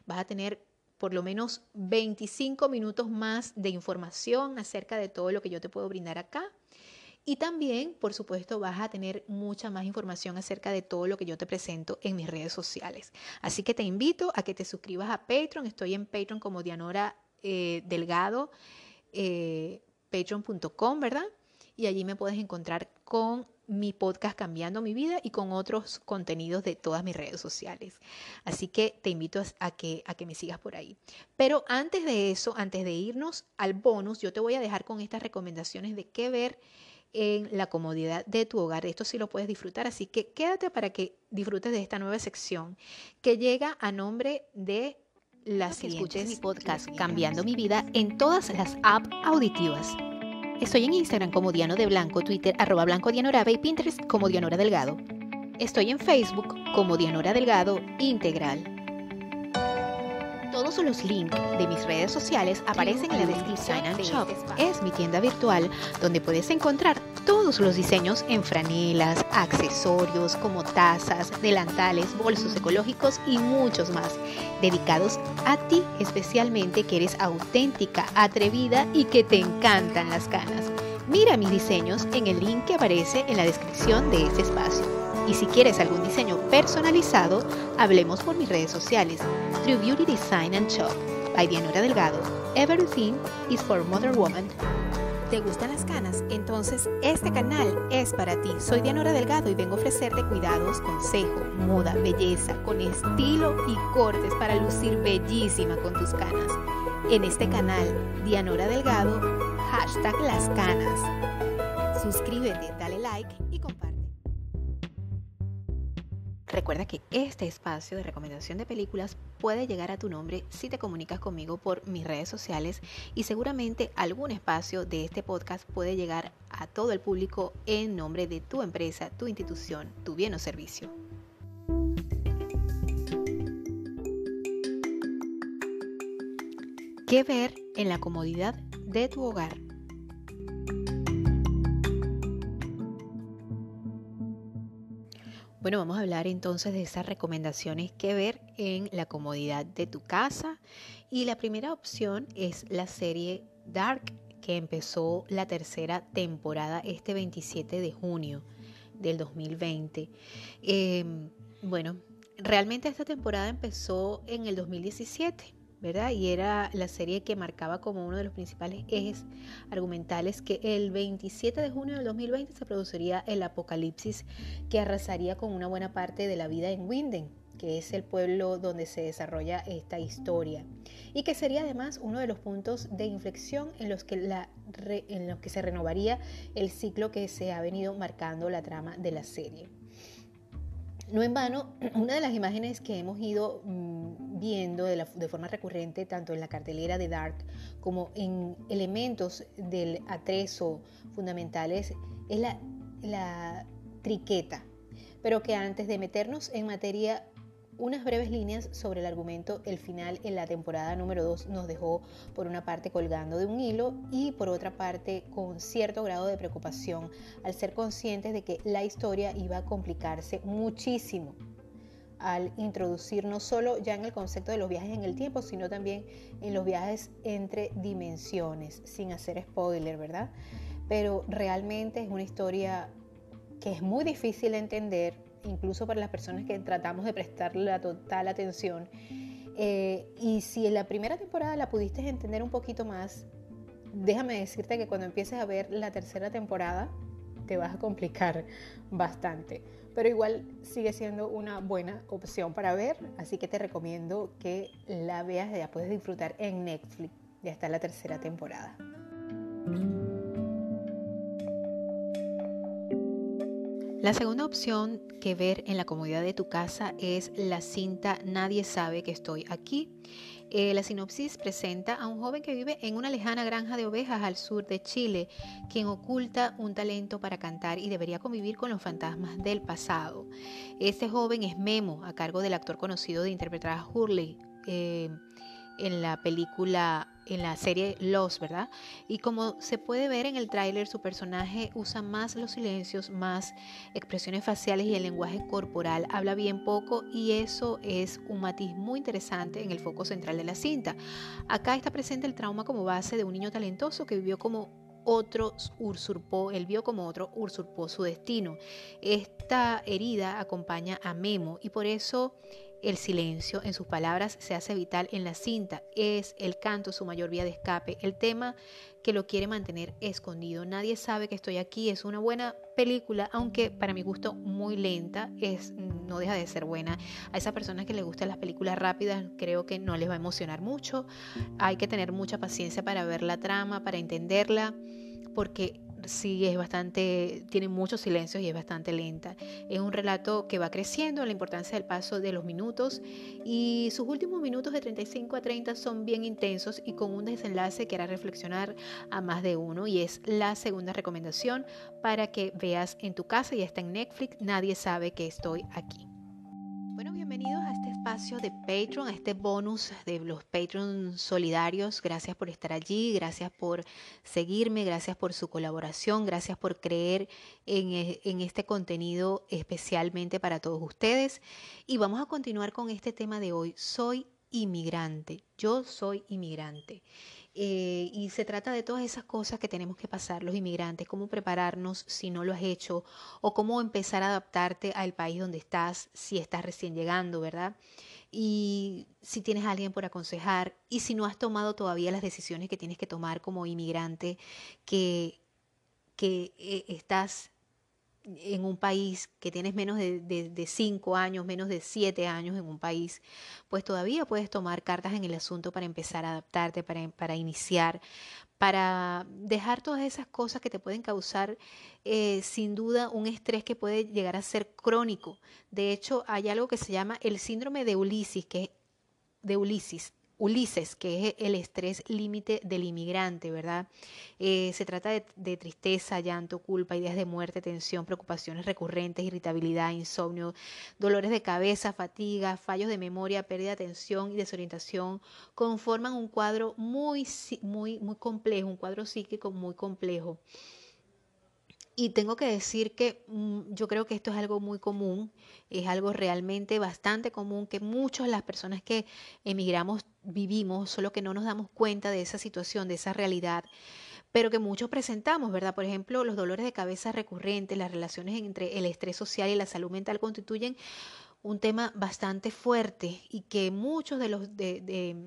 Vas a tener por lo menos 25 minutos más de información acerca de todo lo que yo te puedo brindar acá. Y también, por supuesto, vas a tener mucha más información acerca de todo lo que yo te presento en mis redes sociales. Así que te invito a que te suscribas a Patreon. Estoy en Patreon como Dianora eh, Delgado, eh, patreon.com, ¿verdad? Y allí me puedes encontrar con mi podcast Cambiando mi vida y con otros contenidos de todas mis redes sociales. Así que te invito a que, a que me sigas por ahí. Pero antes de eso, antes de irnos al bonus, yo te voy a dejar con estas recomendaciones de qué ver en la comodidad de tu hogar. Esto sí lo puedes disfrutar, así que quédate para que disfrutes de esta nueva sección que llega a nombre de las que escuches mi podcast Cambiando mi vida en todas las apps auditivas. Estoy en Instagram como Diano de Blanco, Twitter arroba Blanco Dianorave y Pinterest como Dianora Delgado. Estoy en Facebook como Dianora Delgado Integral. Todos los links de mis redes sociales aparecen en la descripción. Sign este Shop es mi tienda virtual donde puedes encontrar todos los diseños en franelas, accesorios como tazas, delantales, bolsos ecológicos y muchos más, dedicados a ti especialmente que eres auténtica, atrevida y que te encantan las canas. Mira mis diseños en el link que aparece en la descripción de este espacio. Y si quieres algún diseño personalizado, hablemos por mis redes sociales, True Beauty Design and Shop, by Dianora Delgado. Everything is for mother Woman. ¿Te gustan las canas? Entonces este canal es para ti. Soy Dianora Delgado y vengo a ofrecerte cuidados, consejo, moda, belleza, con estilo y cortes para lucir bellísima con tus canas. En este canal, Dianora Delgado, hashtag las canas. Suscríbete, dale like y comparte. Recuerda que este espacio de recomendación de películas puede llegar a tu nombre si te comunicas conmigo por mis redes sociales y seguramente algún espacio de este podcast puede llegar a todo el público en nombre de tu empresa, tu institución, tu bien o servicio. ¿Qué ver en la comodidad de tu hogar? Bueno, vamos a hablar entonces de esas recomendaciones que ver en la comodidad de tu casa. Y la primera opción es la serie Dark, que empezó la tercera temporada este 27 de junio del 2020. Em, bueno, realmente esta temporada empezó en el 2017 y era la serie que marcaba como uno de los principales ejes argumentales que el 27 de junio del 2020 se produciría el apocalipsis que arrasaría con una buena parte de la vida en Winden que es el pueblo donde se desarrolla esta historia y que sería además uno de los puntos de inflexión en los que, en los que se renovaría el ciclo que se ha venido marcando la trama de la serie. No en vano, [CLEARS THROAT] una de las imágenes que hemos ido mm, viendo de, forma recurrente, tanto en la cartelera de Dart como en elementos del atrezo fundamentales, es la, la triqueta. Pero que antes de meternos en materia unas breves líneas sobre el argumento, el final en la temporada número 2 nos dejó por una parte colgando de un hilo y por otra parte con cierto grado de preocupación al ser conscientes de que la historia iba a complicarse muchísimo al introducir no solo ya en el concepto de los viajes en el tiempo, sino también en los viajes entre dimensiones, sin hacer spoiler, ¿verdad? Pero realmente es una historia que es muy difícil de entender, incluso para las personas que tratamos de prestarle la total atención. Eh, y si en la primera temporada la pudiste entender un poquito más, déjame decirte que cuando empieces a ver la tercera temporada te vas a complicar bastante. Pero igual sigue siendo una buena opción para ver, así que te recomiendo que la veas, ya puedes disfrutar en Netflix. Ya está la tercera temporada. La segunda opción que ver en la comodidad de tu casa es la cinta Nadie sabe que estoy aquí. Eh, la sinopsis presenta a un joven que vive en una lejana granja de ovejas al sur de Chile, quien oculta un talento para cantar y debería convivir con los fantasmas del pasado. Este joven es Memo, a cargo del actor conocido de interpretar a Hurley. Eh, en la película, en la serie Los, ¿verdad? Y como se puede ver en el tráiler, su personaje usa más los silencios, más expresiones faciales y el lenguaje corporal. Habla bien poco y eso es un matiz muy interesante en el foco central de la cinta. Acá está presente el trauma como base de un niño talentoso que vivió como otro usurpó, él vio como otro usurpó su destino. Esta herida acompaña a Memo y por eso el silencio en sus palabras se hace vital en la cinta, es el canto su mayor vía de escape, el tema que lo quiere mantener escondido. Nadie sabe que estoy aquí, es una buena película, aunque para mi gusto muy lenta, es, no deja de ser buena. A esas personas que les gustan las películas rápidas creo que no les va a emocionar mucho, hay que tener mucha paciencia para ver la trama, para entenderla, porque sí es bastante, tiene muchos silencios y es bastante lenta. Es un relato que va creciendo, la importancia del paso de los minutos y sus últimos minutos de 35 a 30 son bien intensos y con un desenlace que hará reflexionar a más de uno y es la segunda recomendación para que veas en tu casa, y está en Netflix, nadie sabe que estoy aquí de Patreon, este bonus de los Patreon solidarios. Gracias por estar allí, gracias por seguirme, gracias por su colaboración, gracias por creer en, e, en este contenido especialmente para todos ustedes. Y vamos a continuar con este tema de hoy. Soy inmigrante, yo soy inmigrante. Eh, y se trata de todas esas cosas que tenemos que pasar los inmigrantes, cómo prepararnos si no lo has hecho o cómo empezar a adaptarte al país donde estás si estás recién llegando, ¿verdad? Y si tienes a alguien por aconsejar y si no has tomado todavía las decisiones que tienes que tomar como inmigrante que, que eh, estás en un país, que tienes menos de, de, cinco años, menos de siete años en un país, pues todavía puedes tomar cartas en el asunto para empezar a adaptarte, para, iniciar, para dejar todas esas cosas que te pueden causar eh, sin duda un estrés que puede llegar a ser crónico. De hecho, hay algo que se llama el síndrome de Ulises, que es de Ulises, Ulises, que es el estrés límite del inmigrante, ¿verdad? Eh, se trata de, tristeza, llanto, culpa, ideas de muerte, tensión, preocupaciones recurrentes, irritabilidad, insomnio, dolores de cabeza, fatiga, fallos de memoria, pérdida de atención y desorientación, conforman un cuadro muy, muy, muy complejo, un cuadro psíquico muy complejo. Y tengo que decir que mm, yo creo que esto es algo muy común, es algo realmente bastante común que muchas las personas que emigramos vivimos, solo que no nos damos cuenta de esa situación, de esa realidad, pero que muchos presentamos, ¿verdad? Por ejemplo, los dolores de cabeza recurrentes, las relaciones entre el estrés social y la salud mental constituyen un tema bastante fuerte y que muchos de los de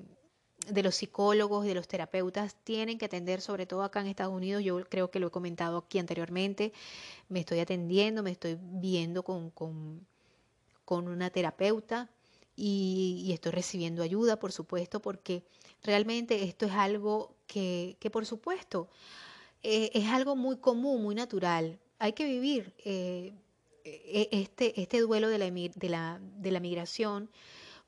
de los psicólogos y de los terapeutas tienen que atender, sobre todo acá en Estados Unidos, yo creo que lo he comentado aquí anteriormente, me estoy atendiendo, me estoy viendo con, con, con una terapeuta y, estoy recibiendo ayuda, por supuesto, porque realmente esto es algo que, que por supuesto, eh, es algo muy común, muy natural. Hay que vivir eh, e, este, este duelo de la, de la, de la migración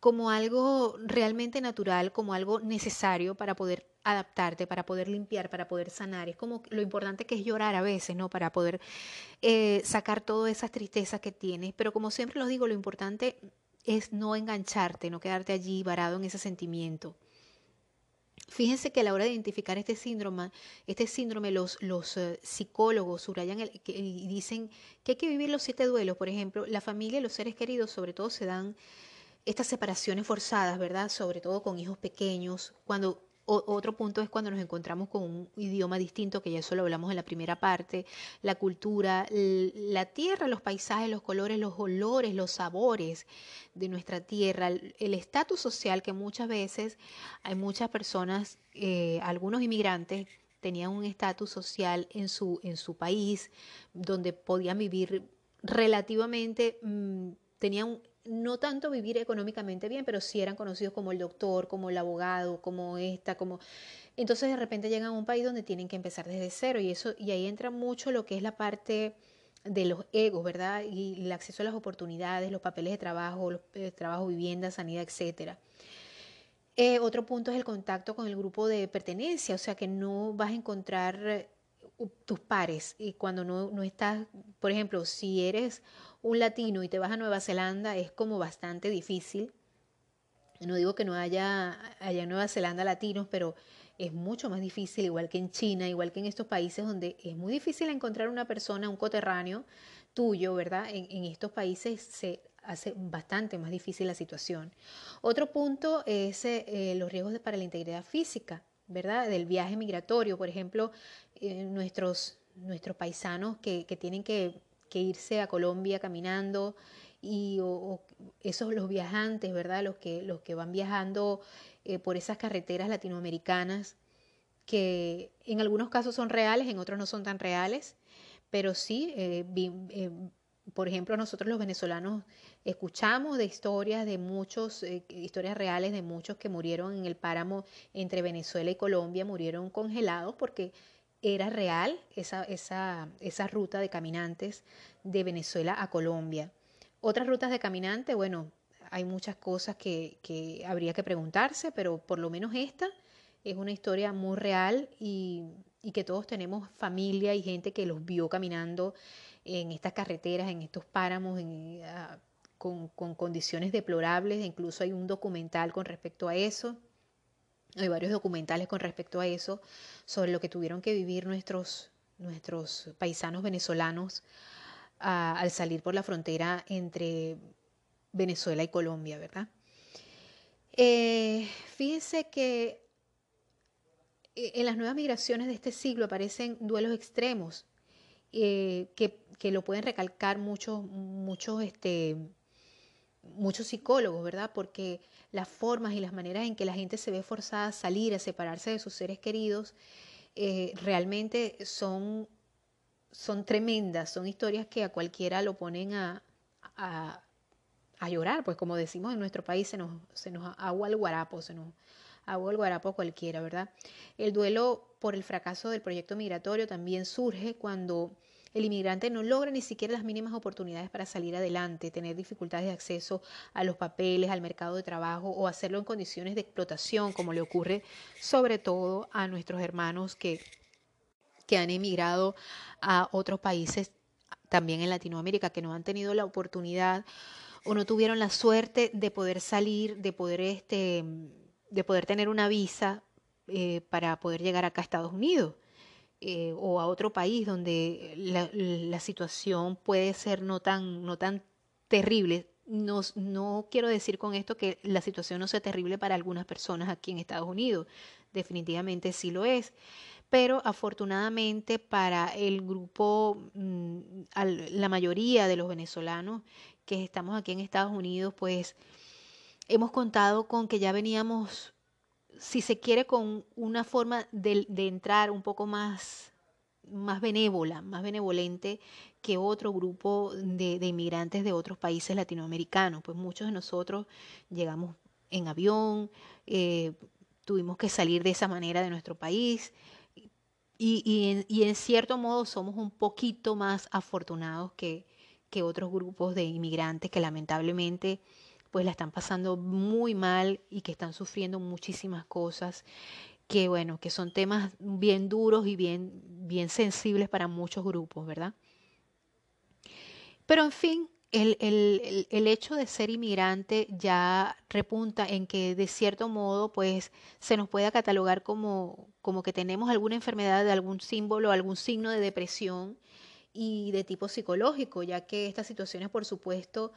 como algo realmente natural, como algo necesario para poder adaptarte, para poder limpiar, para poder sanar. Es como lo importante que es llorar a veces, ¿no? Para poder eh, sacar todas esas tristezas que tienes. Pero como siempre lo digo, lo importante es no engancharte, no quedarte allí varado en ese sentimiento. Fíjense que a la hora de identificar este síndrome, este síndrome los, eh, psicólogos subrayan y dicen que hay que vivir los siete duelos. Por ejemplo, la familia y los seres queridos sobre todo se dan estas separaciones forzadas, ¿verdad? Sobre todo con hijos pequeños, cuando otro punto es cuando nos encontramos con un idioma distinto, que ya eso lo hablamos en la primera parte, la cultura, la tierra, los paisajes, los colores, los olores, los sabores de nuestra tierra, el estatus social que muchas veces hay muchas personas, eh, algunos inmigrantes tenían un estatus social en su, en su país, donde podían vivir relativamente, mm, tenían no tanto vivir económicamente bien, pero sí eran conocidos como el doctor, como el abogado, como esta, como... Entonces de repente llegan a un país donde tienen que empezar desde cero y, eso, y ahí entra mucho lo que es la parte de los egos, ¿verdad? Y el acceso a las oportunidades, los papeles de trabajo, los, eh, trabajo, vivienda, sanidad, etcétera. Eh, otro punto es el contacto con el grupo de pertenencia, o sea que no vas a encontrar eh, tus pares y cuando no, no estás, por ejemplo, si eres un latino y te vas a Nueva Zelanda es como bastante difícil. No digo que no haya en Nueva Zelanda latinos, pero es mucho más difícil, igual que en China, igual que en estos países donde es muy difícil encontrar una persona, un coterráneo tuyo, ¿verdad? En, estos países se hace bastante más difícil la situación. Otro punto es eh, eh, los riesgos para la integridad física, ¿verdad? Del viaje migratorio, por ejemplo, eh, nuestros, nuestros paisanos que, que tienen que que irse a Colombia caminando y esos los viajantes, ¿verdad? Los que, los que van viajando eh, por esas carreteras latinoamericanas que en algunos casos son reales, en otros no son tan reales, pero sí, eh, eh, por ejemplo, nosotros los venezolanos escuchamos de historias de muchos, historias reales de muchos que murieron en el páramo entre Venezuela y Colombia, murieron congelados porque era real esa, esa, esa ruta de caminantes de Venezuela a Colombia. Otras rutas de caminantes, bueno, hay muchas cosas que, que habría que preguntarse, pero por lo menos esta es una historia muy real y, que todos tenemos familia y gente que los vio caminando en estas carreteras, en estos páramos, ah, con, con condiciones deplorables. Incluso hay un documental con respecto a eso. Hay varios documentales con respecto a eso, sobre lo que tuvieron que vivir nuestros, nuestros paisanos venezolanos ah, al salir por la frontera entre Venezuela y Colombia, ¿verdad? Eh, fíjense que eh, en las nuevas migraciones de este siglo aparecen duelos extremos eh, que, que, lo pueden recalcar muchos, muchos este, muchos psicólogos, ¿verdad? Porque las formas y las maneras en que la gente se ve forzada a salir, a separarse de sus seres queridos, eh, realmente son, son tremendas, son historias que a cualquiera lo ponen a, a, llorar, pues como decimos en nuestro país, se nos, se nos agua el guarapo, se nos agua el guarapo a cualquiera, ¿verdad? El duelo por el fracaso del proyecto migratorio también surge cuando el inmigrante no logra ni siquiera las mínimas oportunidades para salir adelante, tener dificultades de acceso a los papeles, al mercado de trabajo o hacerlo en condiciones de explotación, como le ocurre sobre todo a nuestros hermanos que, que han emigrado a otros países también en Latinoamérica, que no han tenido la oportunidad o no tuvieron la suerte de poder salir, de poder, este, de poder tener una visa eh, para poder llegar acá a Estados Unidos. Eh, o a otro país donde la, situación puede ser no tan, no tan terrible. No, no quiero decir con esto que la situación no sea terrible para algunas personas aquí en Estados Unidos, definitivamente sí lo es, pero afortunadamente para el grupo, mm, la mayoría de los venezolanos que estamos aquí en Estados Unidos, pues hemos contado con que ya veníamos si se quiere, con una forma de, entrar un poco más, más benévola, más benevolente que otro grupo de, inmigrantes de otros países latinoamericanos. Pues muchos de nosotros llegamos en avión, eh, tuvimos que salir de esa manera de nuestro país y, en, y en, cierto modo somos un poquito más afortunados que, que otros grupos de inmigrantes que lamentablemente pues la están pasando muy mal y que están sufriendo muchísimas cosas que bueno, que son temas bien duros y bien, bien sensibles para muchos grupos, ¿verdad? Pero en fin, el, hecho de ser inmigrante ya repunta en que de cierto modo pues se nos pueda catalogar como, como que tenemos alguna enfermedad de algún símbolo, algún signo de depresión y de tipo psicológico, ya que estas situaciones por supuesto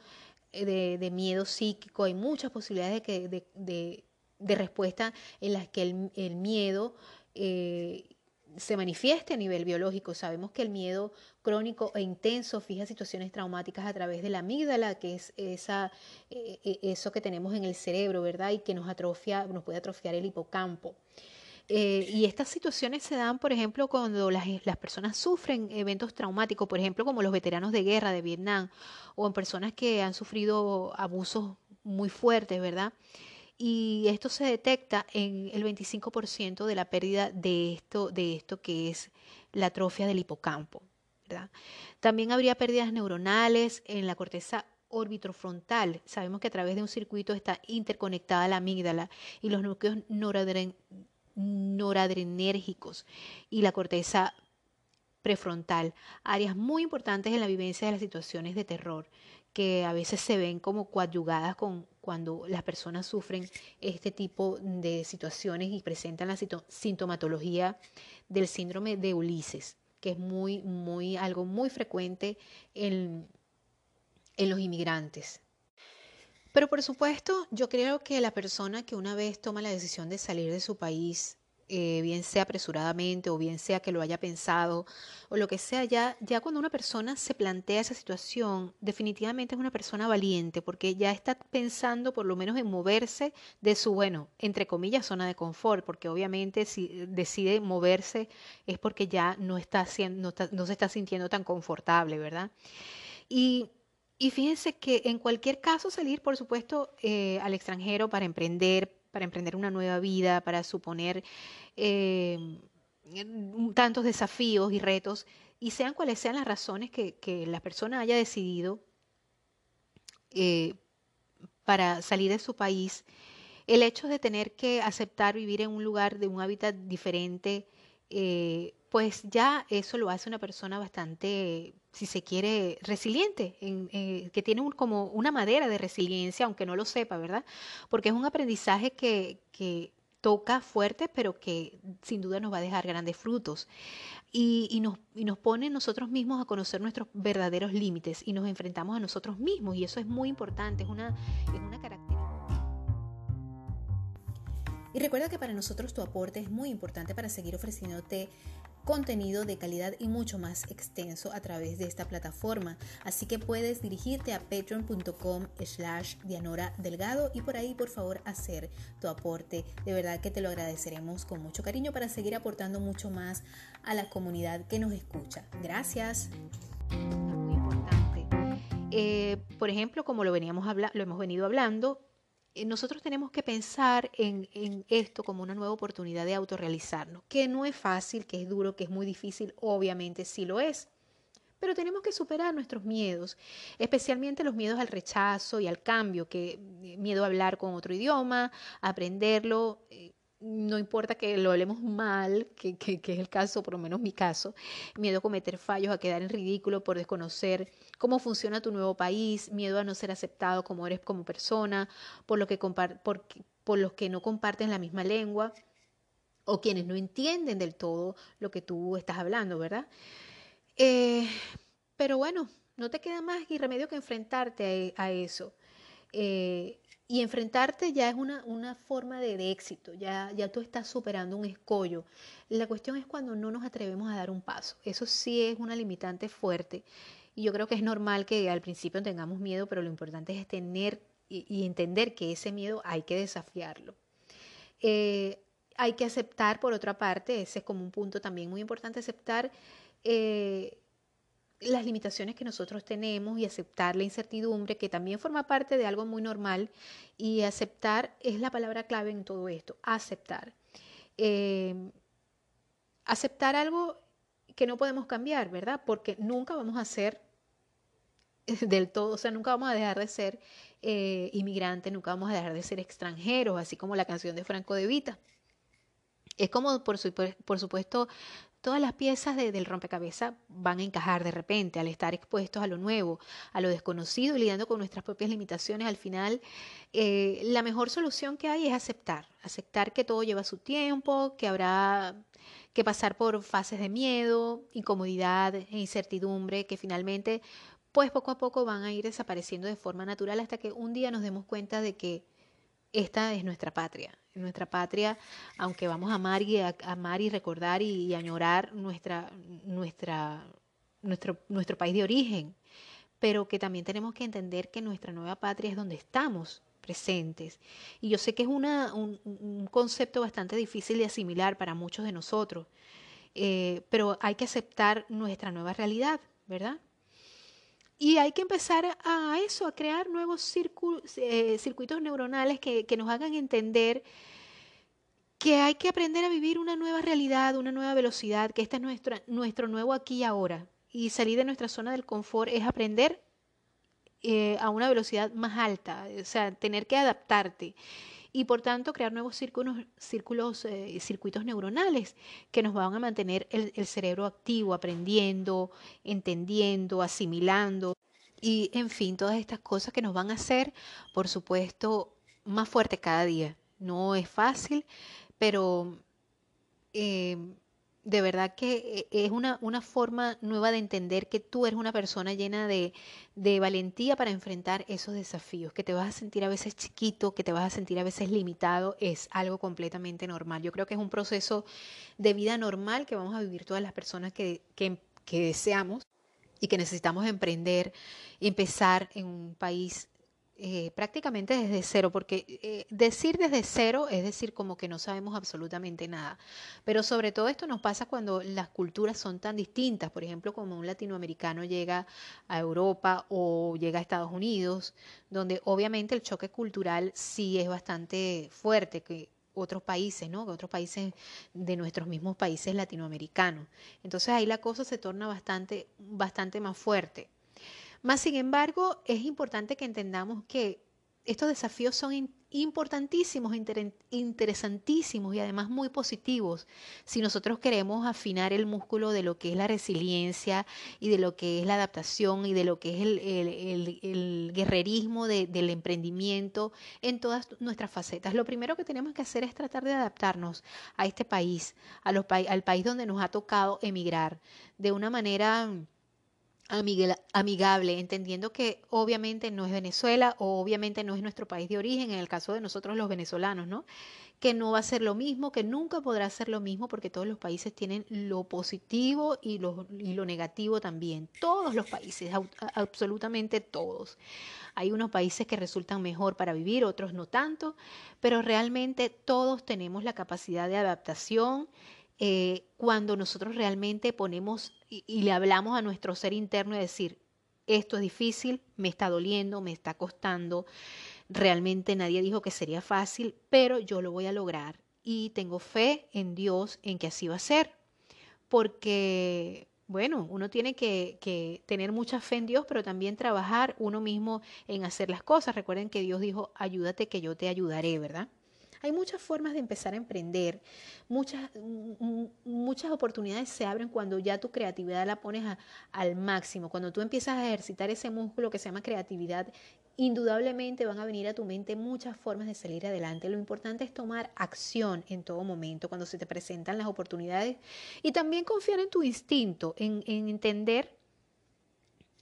eh, de, miedo psíquico, hay muchas posibilidades de, que, de, de, respuesta en las que el, miedo eh, se manifieste a nivel biológico. Sabemos que el miedo crónico e intenso fija situaciones traumáticas a través de la amígdala, que es esa, eh, eso que tenemos en el cerebro, ¿verdad? Y que nos atrofia, nos puede atrofiar el hipocampo. Eh, y estas situaciones se dan, por ejemplo, cuando las, personas sufren eventos traumáticos, por ejemplo, como los veteranos de guerra de Vietnam, o en personas que han sufrido abusos muy fuertes, ¿verdad? Y esto se detecta en el 25% de la pérdida de esto, de esto que es la atrofia del hipocampo, ¿verdad? También habría pérdidas neuronales en la corteza orbitofrontal. Sabemos que a través de un circuito está interconectada la amígdala y los núcleos noradrenérgicos noradrenérgicos y la corteza prefrontal, áreas muy importantes en la vivencia de las situaciones de terror, que a veces se ven como coadyugadas con cuando las personas sufren este tipo de situaciones y presentan la sintomatología del síndrome de Ulises, que es muy, muy, algo muy frecuente en, en los inmigrantes. Pero por supuesto, yo creo que la persona que una vez toma la decisión de salir de su país, eh, bien sea apresuradamente o bien sea que lo haya pensado o lo que sea, ya, ya cuando una persona se plantea esa situación, definitivamente es una persona valiente porque ya está pensando por lo menos en moverse de su, bueno, entre comillas, zona de confort, porque obviamente si decide moverse es porque ya no, está, no se está sintiendo tan confortable, ¿verdad? Y y fíjense que en cualquier caso salir, por supuesto, eh, al extranjero para emprender, para emprender una nueva vida, para suponer eh, mm, tantos desafíos y retos, y sean cuales sean las razones que, la persona haya decidido eh, para salir de su país, el hecho de tener que aceptar vivir en un lugar de un hábitat diferente, pues ya eso lo hace una persona bastante si se quiere, resiliente, eh, que tiene como una madera de resiliencia, aunque no lo sepa, ¿verdad? Porque es un aprendizaje que, toca fuerte, pero que sin duda nos va a dejar grandes frutos. Y, nos, y, nos, pone nosotros mismos a conocer nuestros verdaderos límites y nos enfrentamos a nosotros mismos. Y eso es muy importante, es una, es una característica. Y recuerda que para nosotros tu aporte es muy importante para seguir ofreciéndote contenido de calidad y mucho más extenso a través de esta plataforma. Así que puedes dirigirte a patreon.com slash Dianora Delgado y por ahí por favor hacer tu aporte. De verdad que te lo agradeceremos con mucho cariño para seguir aportando mucho más a la comunidad que nos escucha. Gracias. Muy importante. Eh, por ejemplo, como lo, veníamos lo hemos venido hablando, eh, nosotros tenemos que pensar en, esto como una nueva oportunidad de autorrealizarnos, que no es fácil, que es duro, que es muy difícil, obviamente sí lo es. Pero tenemos que superar nuestros miedos, especialmente los miedos al rechazo y al cambio, que eh, miedo a hablar con otro idioma, aprenderlo, eh, no importa que lo hablemos mal, que, es el caso, por lo menos mi caso, miedo a cometer fallos, a quedar en ridículo por desconocer cómo funciona tu nuevo país, miedo a no ser aceptado como eres como persona, por, lo que por, por los que no comparten la misma lengua o quienes no entienden del todo lo que tú estás hablando, ¿verdad? Eh, pero bueno, no te queda más remedio que enfrentarte a, e, eso. Eh, y enfrentarte ya es una, forma de, éxito, ya, ya tú estás superando un escollo. La cuestión es cuando no nos atrevemos a dar un paso. Eso sí es una limitante fuerte. Y yo creo que es normal que al principio tengamos miedo, pero lo importante es tener y, entender que ese miedo hay que desafiarlo. Eh, hay que aceptar, por otra parte, ese es como un punto también muy importante, aceptar eh, las limitaciones que nosotros tenemos y aceptar la incertidumbre, que también forma parte de algo muy normal, y aceptar es la palabra clave en todo esto, aceptar. Eh, aceptar algo que no podemos cambiar, ¿verdad? Porque nunca vamos a ser [LAUGHS] del todo, o sea, nunca vamos a dejar de ser eh, inmigrantes, nunca vamos a dejar de ser extranjeros, así como la canción de Franco de Vita. Es como, por, por, supuesto, Todas las piezas del rompecabezas van a encajar de repente al estar expuestos a lo nuevo, a lo desconocido y lidiando con nuestras propias limitaciones. Al final, eh, la mejor solución que hay es aceptar, aceptar que todo lleva su tiempo, que habrá que pasar por fases de miedo, incomodidad e incertidumbre que finalmente, pues poco a poco van a ir desapareciendo de forma natural hasta que un día nos demos cuenta de que esta es nuestra patria. nuestra patria, aunque vamos a amar y, amar y recordar y, añorar nuestra, nuestra, nuestro, nuestro país de origen, pero que también tenemos que entender que nuestra nueva patria es donde estamos presentes. Y yo sé que es una, un, concepto bastante difícil de asimilar para muchos de nosotros, eh, pero hay que aceptar nuestra nueva realidad, ¿verdad? Y hay que empezar a eso, a crear nuevos eh, circuitos neuronales que, que nos hagan entender que hay que aprender a vivir una nueva realidad, una nueva velocidad, que este es nuestro, nuestro nuevo aquí y ahora. Y salir de nuestra zona del confort es aprender eh, a una velocidad más alta, o sea, tener que adaptarte y por tanto crear nuevos círculos, círculos eh, circuitos neuronales que nos van a mantener el, cerebro activo, aprendiendo, entendiendo, asimilando y en fin, todas estas cosas que nos van a hacer, por supuesto, más fuertes cada día. No es fácil, pero... Eh, de verdad que eh, es una, una, forma nueva de entender que tú eres una persona llena de, de, valentía para enfrentar esos desafíos, que te vas a sentir a veces chiquito, que te vas a sentir a veces limitado, es algo completamente normal. Yo creo que es un proceso de vida normal que vamos a vivir todas las personas que, que, em, que deseamos y que necesitamos emprender, empezar en un país eh, prácticamente desde cero, porque eh, decir desde cero es decir como que no sabemos absolutamente nada. Pero sobre todo esto nos pasa cuando las culturas son tan distintas, por ejemplo, como un latinoamericano llega a Europa o llega a Estados Unidos, donde obviamente el choque cultural sí es bastante fuerte, que, otros países, ¿no? Otros países de nuestros mismos países latinoamericanos. Entonces ahí la cosa se torna bastante, bastante más fuerte. Más sin embargo, es importante que entendamos que estos desafíos son importantísimos, interesantísimos y además muy positivos si nosotros queremos afinar el músculo de lo que es la resiliencia y de lo que es la adaptación y de lo que es el, guerrerismo del emprendimiento en todas nuestras facetas. Lo primero que tenemos que hacer es tratar de adaptarnos a este país, a los al país donde nos ha tocado emigrar de una manera amigable, entendiendo que obviamente no es Venezuela o obviamente no es nuestro país de origen, en el caso de nosotros los venezolanos, ¿no? Que no va a ser lo mismo, que nunca podrá ser lo mismo porque todos los países tienen lo positivo y lo, y lo negativo también. Todos los países, absolutamente todos. Hay unos países que resultan mejor para vivir, otros no tanto, pero realmente todos tenemos la capacidad de adaptación, eh, cuando nosotros realmente ponemos y, le hablamos a nuestro ser interno y decir, esto es difícil, me está doliendo, me está costando, realmente nadie dijo que sería fácil, pero yo lo voy a lograr y tengo fe en Dios en que así va a ser, porque... Bueno, uno tiene que tener mucha fe en Dios, pero también trabajar uno mismo en hacer las cosas. Recuerden que Dios dijo, ayúdate que yo te ayudaré, ¿verdad? Hay muchas formas de empezar a emprender, muchas, mm, mm, muchas oportunidades se abren cuando ya tu creatividad la pones al máximo, cuando tú empiezas a ejercitar ese músculo que se llama creatividad. Indudablemente van a venir a tu mente muchas formas de salir adelante. Lo importante es tomar acción en todo momento, cuando se te presentan las oportunidades y también confiar en tu instinto, en, en entender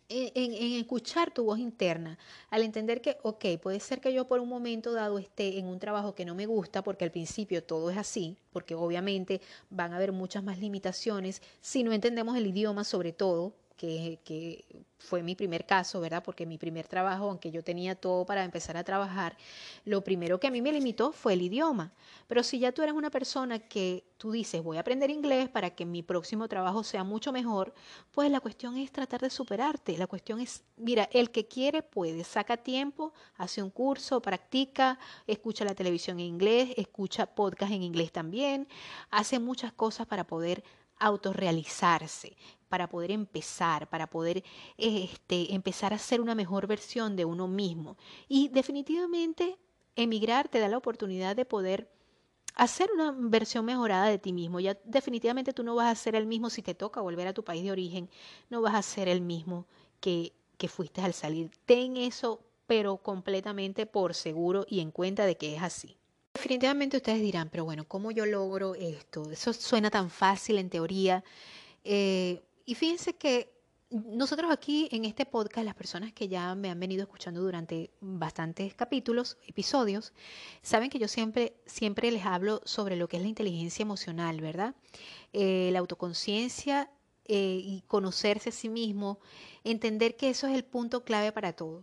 en, escuchar tu voz interna, al entender que, ok, puede ser que yo por un momento dado esté en un trabajo que no me gusta, porque al principio todo es así, porque obviamente van a haber muchas más limitaciones si no entendemos el idioma sobre todo, que, fue mi primer caso, ¿verdad? Porque mi primer trabajo, aunque yo tenía todo para empezar a trabajar, lo primero que a mí me limitó fue el idioma. Pero si ya tú eres una persona que tú dices, voy a aprender inglés para que mi próximo trabajo sea mucho mejor, pues la cuestión es tratar de superarte. La cuestión es, mira, el que quiere puede, saca tiempo, hace un curso, practica, escucha la televisión en inglés, escucha podcast en inglés también, hace muchas cosas para poder autorrealizarse, para poder empezar, para poder este, empezar a ser una mejor versión de uno mismo. Y definitivamente emigrar te da la oportunidad de poder hacer una versión mejorada de ti mismo. Ya definitivamente tú no vas a ser el mismo si te toca volver a tu país de origen, no vas a ser el mismo que, que fuiste al salir. Ten eso, pero completamente por seguro y en cuenta de que es así. Definitivamente ustedes dirán, pero bueno, ¿cómo yo logro esto? Eso suena tan fácil en teoría. Eh, y fíjense que nosotros aquí en este podcast, las personas que ya me han venido escuchando durante bastantes capítulos, episodios, saben que yo siempre, siempre les hablo sobre lo que es la inteligencia emocional, ¿verdad? Eh, la autoconciencia eh, y conocerse a sí mismo, entender que eso es el punto clave para todo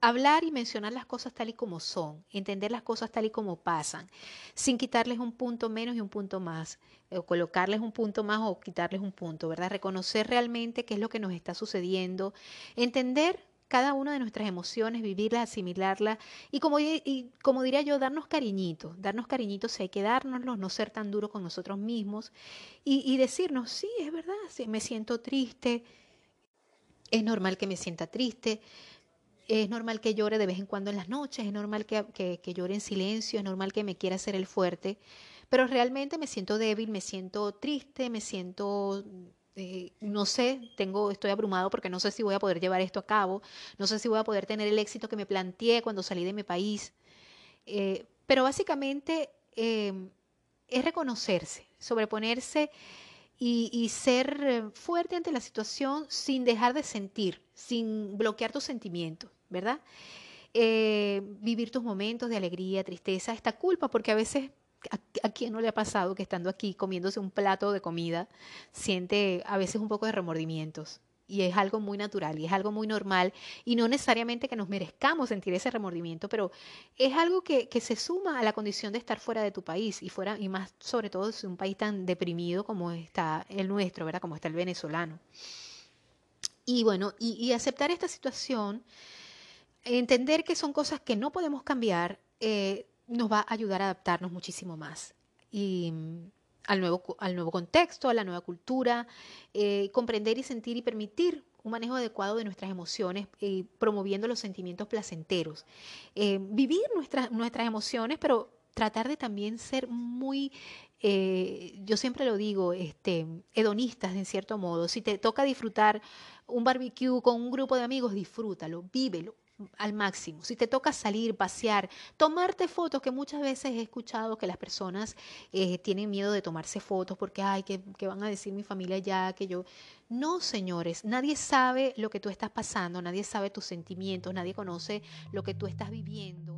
hablar y mencionar las cosas tal y como son, entender las cosas tal y como pasan, sin quitarles un punto menos y un punto más, o colocarles un punto más o quitarles un punto, ¿verdad? Reconocer realmente qué es lo que nos está sucediendo, entender cada una de nuestras emociones, vivirlas, asimilarlas y como, como diría yo, darnos cariñitos, darnos cariñitos si hay que dárnoslos, no ser tan duros con nosotros mismos y, decirnos, sí, es verdad, me siento triste, es normal que me sienta triste, es normal que llore de vez en cuando en las noches, es normal que, llore en silencio, es normal que me quiera hacer el fuerte, pero realmente me siento débil, me siento triste, me siento, eh, no sé, tengo, estoy abrumado porque no sé si voy a poder llevar esto a cabo, no sé si voy a poder tener el éxito que me planteé cuando salí de mi país. Eh, pero básicamente eh, es reconocerse, sobreponerse y, ser fuerte ante la situación sin dejar de sentir, sin bloquear tus sentimientos. ¿verdad? Eh, vivir tus momentos de alegría, tristeza, esta culpa, porque a veces ¿A, quien no le ha pasado que estando aquí comiéndose un plato de comida siente a veces un poco de remordimientos? Y es algo muy natural y es algo muy normal y no necesariamente que nos merezcamos sentir ese remordimiento, pero es algo que, se suma a la condición de estar fuera de tu país y fuera y más sobre todo si un país tan deprimido como está el nuestro, ¿verdad? Como está el venezolano. Y bueno, y aceptar esta situación entender que son cosas que no podemos cambiar eh, nos va a ayudar a adaptarnos muchísimo más y, mm, al, nuevo, al nuevo contexto, a la nueva cultura, eh, comprender y sentir y permitir un manejo adecuado de nuestras emociones, eh, promoviendo los sentimientos placenteros. vivir nuestras, nuestras emociones, pero tratar de también ser muy, yo siempre lo digo, este, hedonistas en cierto modo. Si te toca disfrutar un barbecue con un grupo de amigos, disfrútalo, vívelo, al máximo. Si te toca salir, pasear, tomarte fotos, que muchas veces he escuchado que las personas eh, tienen miedo de tomarse fotos porque, ay, ¿qué que van a decir mi familia ya? Que yo... No, señores, nadie sabe lo que tú estás pasando, nadie sabe tus sentimientos, nadie conoce lo que tú estás viviendo.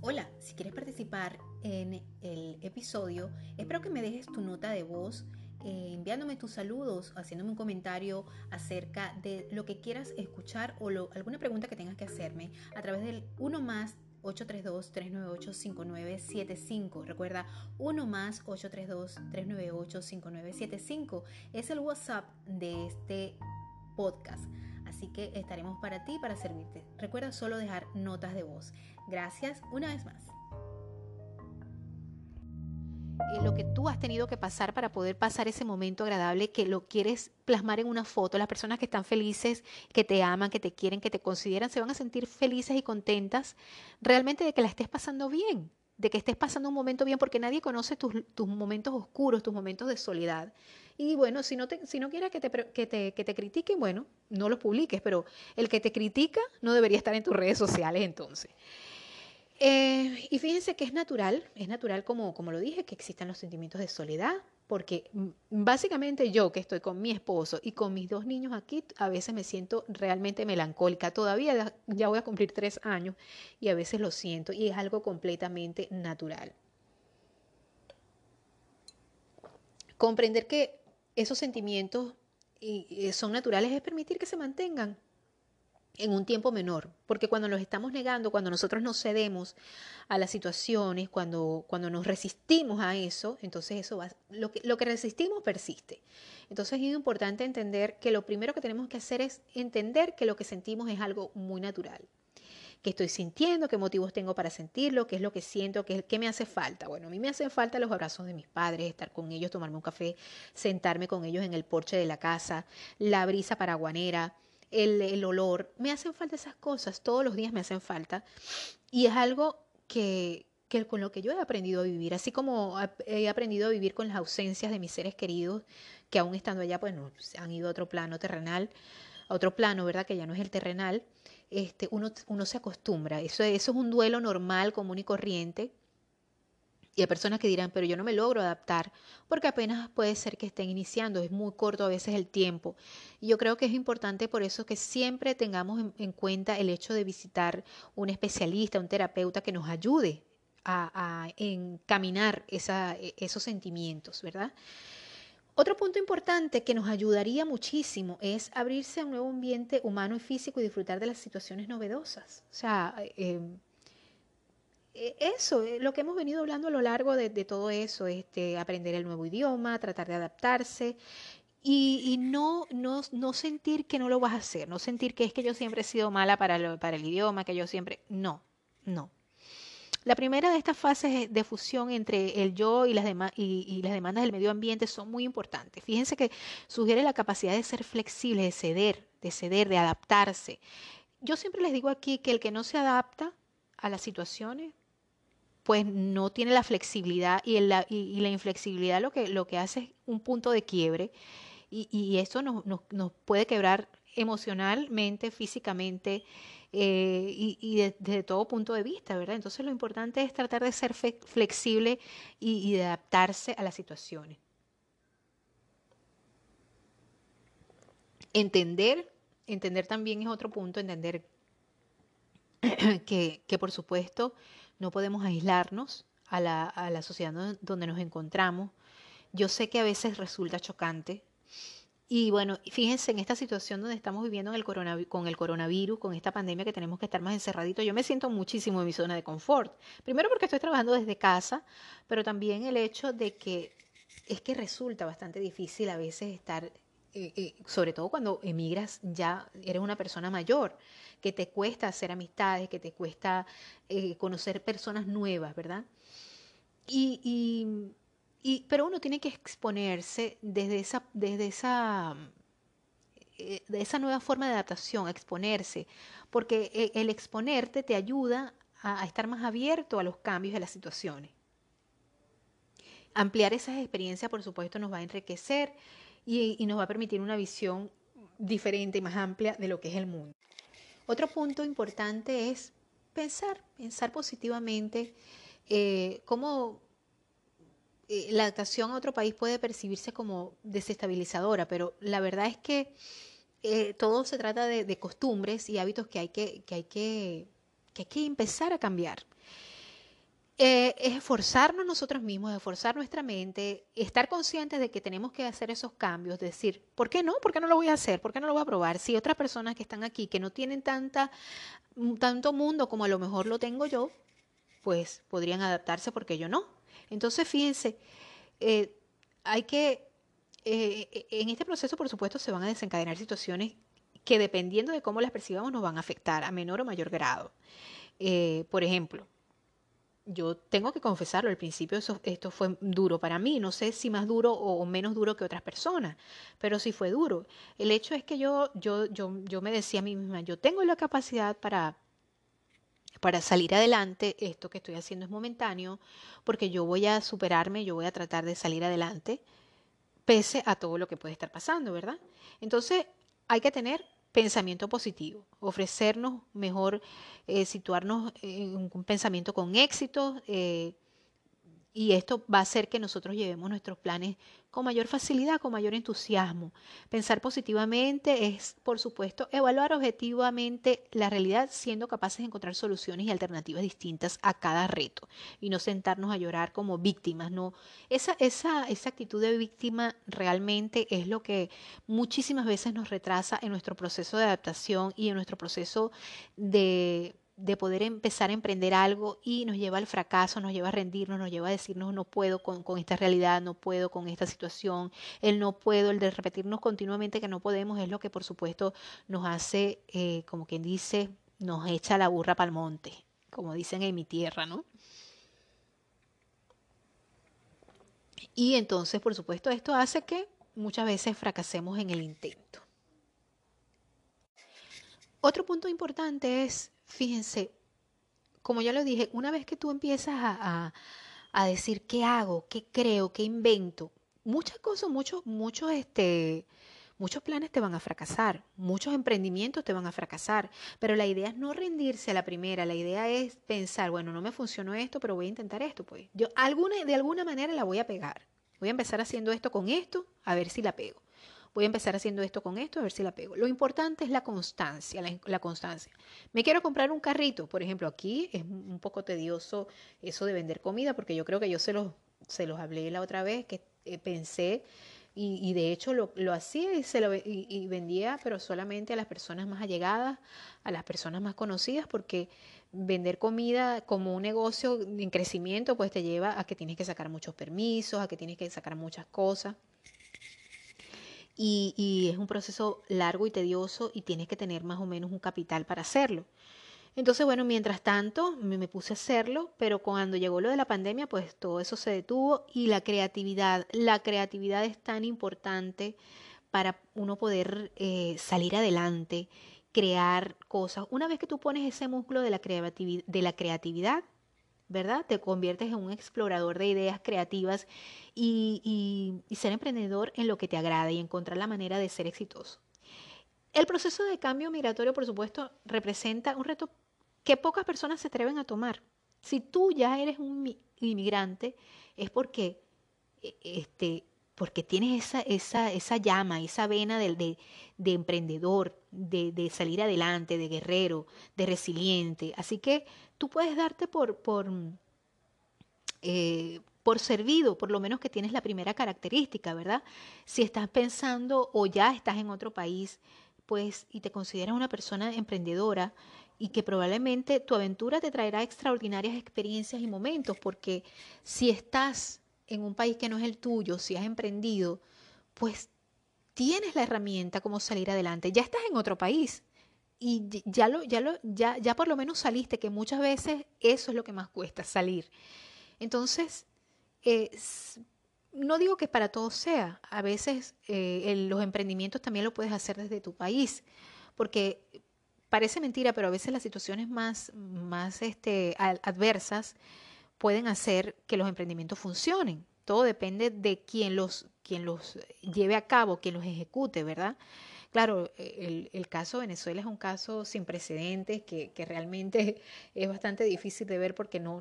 Hola, si quieres participar en el episodio, espero que me dejes tu nota de voz eh, enviándome tus saludos, haciéndome un comentario acerca de lo que quieras escuchar o alguna pregunta que tengas que hacerme a través del 1 más 832-398-5975. Recuerda, 1 más 832-398-5975 es el WhatsApp de este podcast. Así que estaremos para ti, para servirte. Recuerda solo dejar notas de voz. Gracias una vez más. Eh, lo que tú has tenido que pasar para poder pasar ese momento agradable que lo quieres plasmar en una foto. Las personas que están felices, que te aman, que te quieren, que te consideran, se van a sentir felices y contentas realmente de que la estés pasando bien, de que estés pasando un momento bien, porque nadie conoce tus, momentos oscuros, tus momentos de soledad. Y bueno, si no, te, si no quieres que te, que te critiquen, bueno, no los publiques, pero el que te critica no debería estar en tus redes sociales entonces. Eh, y fíjense que es natural, es natural como, como lo dije, que existan los sentimientos de soledad, porque básicamente yo que estoy con mi esposo y con mis dos niños aquí, a veces me siento realmente melancólica. Todavía ya voy a cumplir tres años y a veces lo siento y es algo completamente natural. Comprender que esos sentimientos son naturales es permitir que se mantengan en un tiempo menor, porque cuando nos estamos negando, cuando nosotros nos cedemos a las situaciones, cuando, cuando nos resistimos a eso, entonces eso va, lo que, lo que resistimos persiste. Entonces es importante entender que lo primero que tenemos que hacer es entender que lo que sentimos es algo muy natural. que estoy sintiendo? ¿Qué motivos tengo para sentirlo? ¿Qué es lo que siento? ¿Qué, ¿Qué me hace falta? Bueno, a mí me hacen falta los abrazos de mis padres, estar con ellos, tomarme un café, sentarme con ellos en el porche de la casa, la brisa paraguanera, el, olor, me hacen falta esas cosas, todos los días me hacen falta. Y es algo que, con lo que yo he aprendido a vivir, así como he aprendido a vivir con las ausencias de mis seres queridos, que aún estando allá, pues no, han ido a otro plano terrenal, a otro plano, ¿verdad? Que ya no es el terrenal, este, uno, uno se acostumbra, eso, eso es un duelo normal, común y corriente, y hay personas que dirán, pero yo no me logro adaptar, porque apenas puede ser que estén iniciando, es muy corto a veces el tiempo. Y yo creo que es importante por eso que siempre tengamos en, cuenta el hecho de visitar un especialista, un terapeuta que nos ayude a, a encaminar e, esos sentimientos, ¿verdad? Otro punto importante que nos ayudaría muchísimo es abrirse a un nuevo ambiente humano y físico y disfrutar de las situaciones novedosas. O sea, eh, eh, eso, eh, lo que hemos venido hablando a lo largo de, todo eso, este, aprender el nuevo idioma, tratar de adaptarse y, no, no, sentir que no lo vas a hacer, no sentir que es que yo siempre he sido mala para, el idioma, que yo siempre... No, no. La primera de estas fases de fusión entre el yo y las, y las demandas del medio ambiente son muy importantes. Fíjense que sugiere la capacidad de ser flexible, de ceder, de ceder, de adaptarse. Yo siempre les digo aquí que el que no se adapta a las situaciones pues no tiene la flexibilidad y, la inflexibilidad lo que, lo que hace es un punto de quiebre y, eso nos, puede quebrar emocionalmente, físicamente eh, y, desde todo punto de vista, ¿verdad? Entonces lo importante es tratar de ser flexible y de adaptarse a las situaciones. Entender, entender también es otro punto, entender [CLEARS THROAT] que, que, por supuesto no podemos aislarnos a la, a la sociedad donde nos encontramos. Yo sé que a veces resulta chocante. Y bueno, fíjense en esta situación donde estamos viviendo con el coronavirus, con esta pandemia que tenemos que estar más encerraditos, yo me siento muchísimo en mi zona de confort. Primero porque estoy trabajando desde casa, pero también el hecho de que es que resulta bastante difícil a veces estar eh, eh, sobre todo cuando emigras ya eres una persona mayor, que te cuesta hacer amistades, que te cuesta eh, conocer personas nuevas, ¿verdad? Y, pero uno tiene que exponerse desde esa, desde esa, esa nueva forma de adaptación, exponerse, porque el exponerte te ayuda a, a estar más abierto a los cambios de las situaciones. Ampliar esas experiencias, por supuesto, nos va a enriquecer y, nos va a permitir una visión diferente y más amplia de lo que es el mundo. Otro punto importante es pensar, pensar positivamente eh, cómo eh, la adaptación a otro país puede percibirse como desestabilizadora, pero la verdad es que eh, todo se trata de, costumbres y hábitos que hay que, hay que, que hay que empezar a cambiar. Eh, es esforzarnos nosotros mismos, esforzar nuestra mente, estar conscientes de que tenemos que hacer esos cambios, decir, ¿por qué no? ¿Por qué no lo voy a hacer? ¿Por qué no lo voy a probar? Si otras personas que están aquí, que no tienen tanta, mm, tanto mundo como a lo mejor lo tengo yo, pues podrían adaptarse porque yo no. Entonces, fíjense, eh, hay que, eh, en este proceso, por supuesto, se van a desencadenar situaciones que dependiendo de cómo las percibamos nos van a afectar a menor o mayor grado. por ejemplo, yo tengo que confesarlo, al principio eso, esto fue duro para mí, no sé si más duro o menos duro que otras personas, pero sí fue duro. El hecho es que yo, yo, yo, yo me decía a mí misma, yo tengo la capacidad para, para salir adelante, esto que estoy haciendo es momentáneo, porque yo voy a superarme, yo voy a tratar de salir adelante, pese a todo lo que puede estar pasando, ¿verdad? Entonces hay que tener pensamiento positivo, ofrecernos mejor, eh, situarnos en un pensamiento con éxito, eh, y esto va a hacer que nosotros llevemos nuestros planes con mayor facilidad, con mayor entusiasmo. Pensar positivamente es, por supuesto, evaluar objetivamente la realidad, siendo capaces de encontrar soluciones y alternativas distintas a cada reto y no sentarnos a llorar como víctimas. No, esa, esa, esa actitud de víctima realmente es lo que muchísimas veces nos retrasa en nuestro proceso de adaptación y en nuestro proceso de de poder empezar a emprender algo y nos lleva al fracaso, nos lleva a rendirnos, nos lleva a decirnos no puedo con, esta realidad, no puedo con esta situación, el no puedo, el de repetirnos continuamente que no podemos es lo que por supuesto nos hace, eh, como quien dice, nos echa la burra para el monte, como dicen en mi tierra, ¿no? Y entonces, por supuesto, esto hace que muchas veces fracasemos en el intento. Otro punto importante es fíjense, como ya lo dije, una vez que tú empiezas a, decir qué hago, qué creo, qué invento, muchas cosas, muchos, muchos, este, muchos planes te van a fracasar, muchos emprendimientos te van a fracasar, pero la idea es no rendirse a la primera, la idea es pensar, bueno, no me funcionó esto, pero voy a intentar esto, pues. Yo alguna, de alguna manera la voy a pegar. Voy a empezar haciendo esto con esto, a ver si la pego voy a empezar haciendo esto con esto, a ver si la pego. Lo importante es la constancia, la, constancia. Me quiero comprar un carrito, por ejemplo, aquí es un poco tedioso eso de vender comida, porque yo creo que yo se los, se los hablé la otra vez, que eh, pensé y, de hecho lo, hacía y, se lo, y, vendía, pero solamente a las personas más allegadas, a las personas más conocidas, porque vender comida como un negocio en crecimiento, pues te lleva a que tienes que sacar muchos permisos, a que tienes que sacar muchas cosas y, es un proceso largo y tedioso y tienes que tener más o menos un capital para hacerlo. Entonces, bueno, mientras tanto me, puse a hacerlo, pero cuando llegó lo de la pandemia, pues todo eso se detuvo y la creatividad, la creatividad es tan importante para uno poder eh, salir adelante, crear cosas. Una vez que tú pones ese músculo de la, creatividad, de la creatividad, ¿verdad? Te conviertes en un explorador de ideas creativas y, ser emprendedor en lo que te agrada y encontrar la manera de ser exitoso. El proceso de cambio migratorio, por supuesto, representa un reto que pocas personas se atreven a tomar. Si tú ya eres un inmigrante, es porque e-, este, porque tienes esa, esa, esa llama, esa vena de, de, emprendedor, de, salir adelante, de guerrero, de resiliente. Así que tú puedes darte por, por, eh, por servido, por lo menos que tienes la primera característica, ¿verdad? Si estás pensando o ya estás en otro país, pues, y te consideras una persona emprendedora, y que probablemente tu aventura te traerá extraordinarias experiencias y momentos, porque si estás en un país que no es el tuyo, si has emprendido, pues tienes la herramienta como salir adelante. Ya estás en otro país y ya lo ya lo ya ya por lo menos saliste, que muchas veces eso es lo que más cuesta salir. Entonces, eh, no digo que para todos sea, a veces eh, los emprendimientos también lo puedes hacer desde tu país, porque parece mentira, pero a veces las situaciones más, más este, adversas pueden hacer que los emprendimientos funcionen. Todo depende de quien los, los lleve a cabo, quien los ejecute, ¿verdad? Claro, el, caso de Venezuela es un caso sin precedentes que, realmente [LAUGHS] es bastante difícil de ver porque no,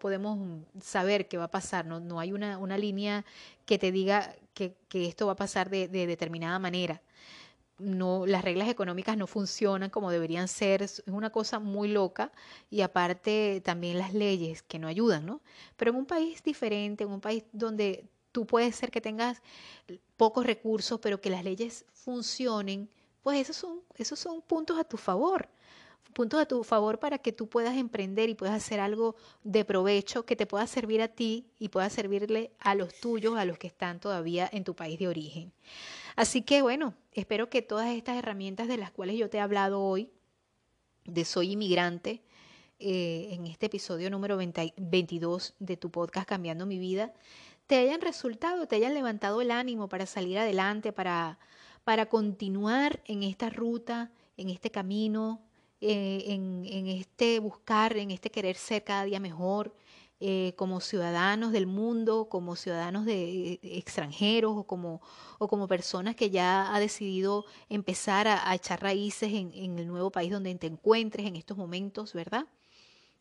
podemos saber qué va a pasar, no, hay una, línea que te diga que, esto va a pasar de determinada manera no, las reglas económicas no funcionan como deberían ser, es una cosa muy loca y aparte también las leyes que no ayudan, ¿no? Pero en un país diferente, en un país donde tú puedes ser que tengas pocos recursos, pero que las leyes funcionen, pues esos son, esos son puntos a tu favor puntos a tu favor para que tú puedas emprender y puedas hacer algo de provecho que te pueda servir a ti y pueda servirle a los tuyos, a los que están todavía en tu país de origen. Así que bueno, espero que todas estas herramientas de las cuales yo te he hablado hoy, de Soy Inmigrante, eh, en este episodio número 22 de tu podcast Cambiando mi vida, te hayan resultado, te hayan levantado el ánimo para salir adelante, para, para continuar en esta ruta, en este camino eh, en, este buscar, en este querer ser cada día mejor, eh, como ciudadanos del mundo, como ciudadanos de, extranjeros o como, o como personas que ya ha decidido empezar a, echar raíces en, en, el nuevo país donde te encuentres en estos momentos, ¿verdad?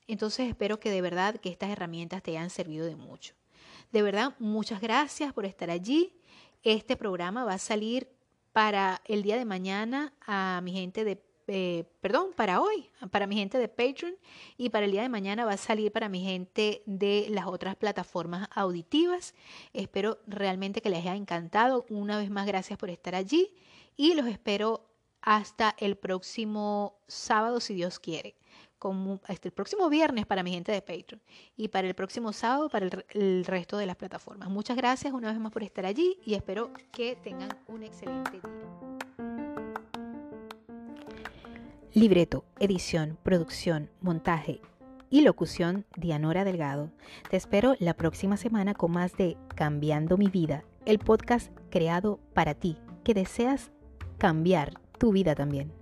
Entonces espero que de verdad que estas herramientas te hayan servido de mucho. De verdad, muchas gracias por estar allí. Este programa va a salir para el día de mañana a mi gente de eh, perdón, para hoy, para mi gente de Patreon y para el día de mañana va a salir para mi gente de las otras plataformas auditivas. Espero realmente que les haya encantado. Una vez más, gracias por estar allí y los espero hasta el próximo sábado, si Dios quiere. Como hasta este, el próximo viernes para mi gente de Patreon y para el próximo sábado para el resto de las plataformas. Muchas gracias una vez más por estar allí y espero que tengan un excelente día. Libreto, edición, producción, montaje y locución Anora Delgado. Te espero la próxima semana con más de Cambiando mi vida, el podcast creado para ti, que deseas cambiar tu vida también.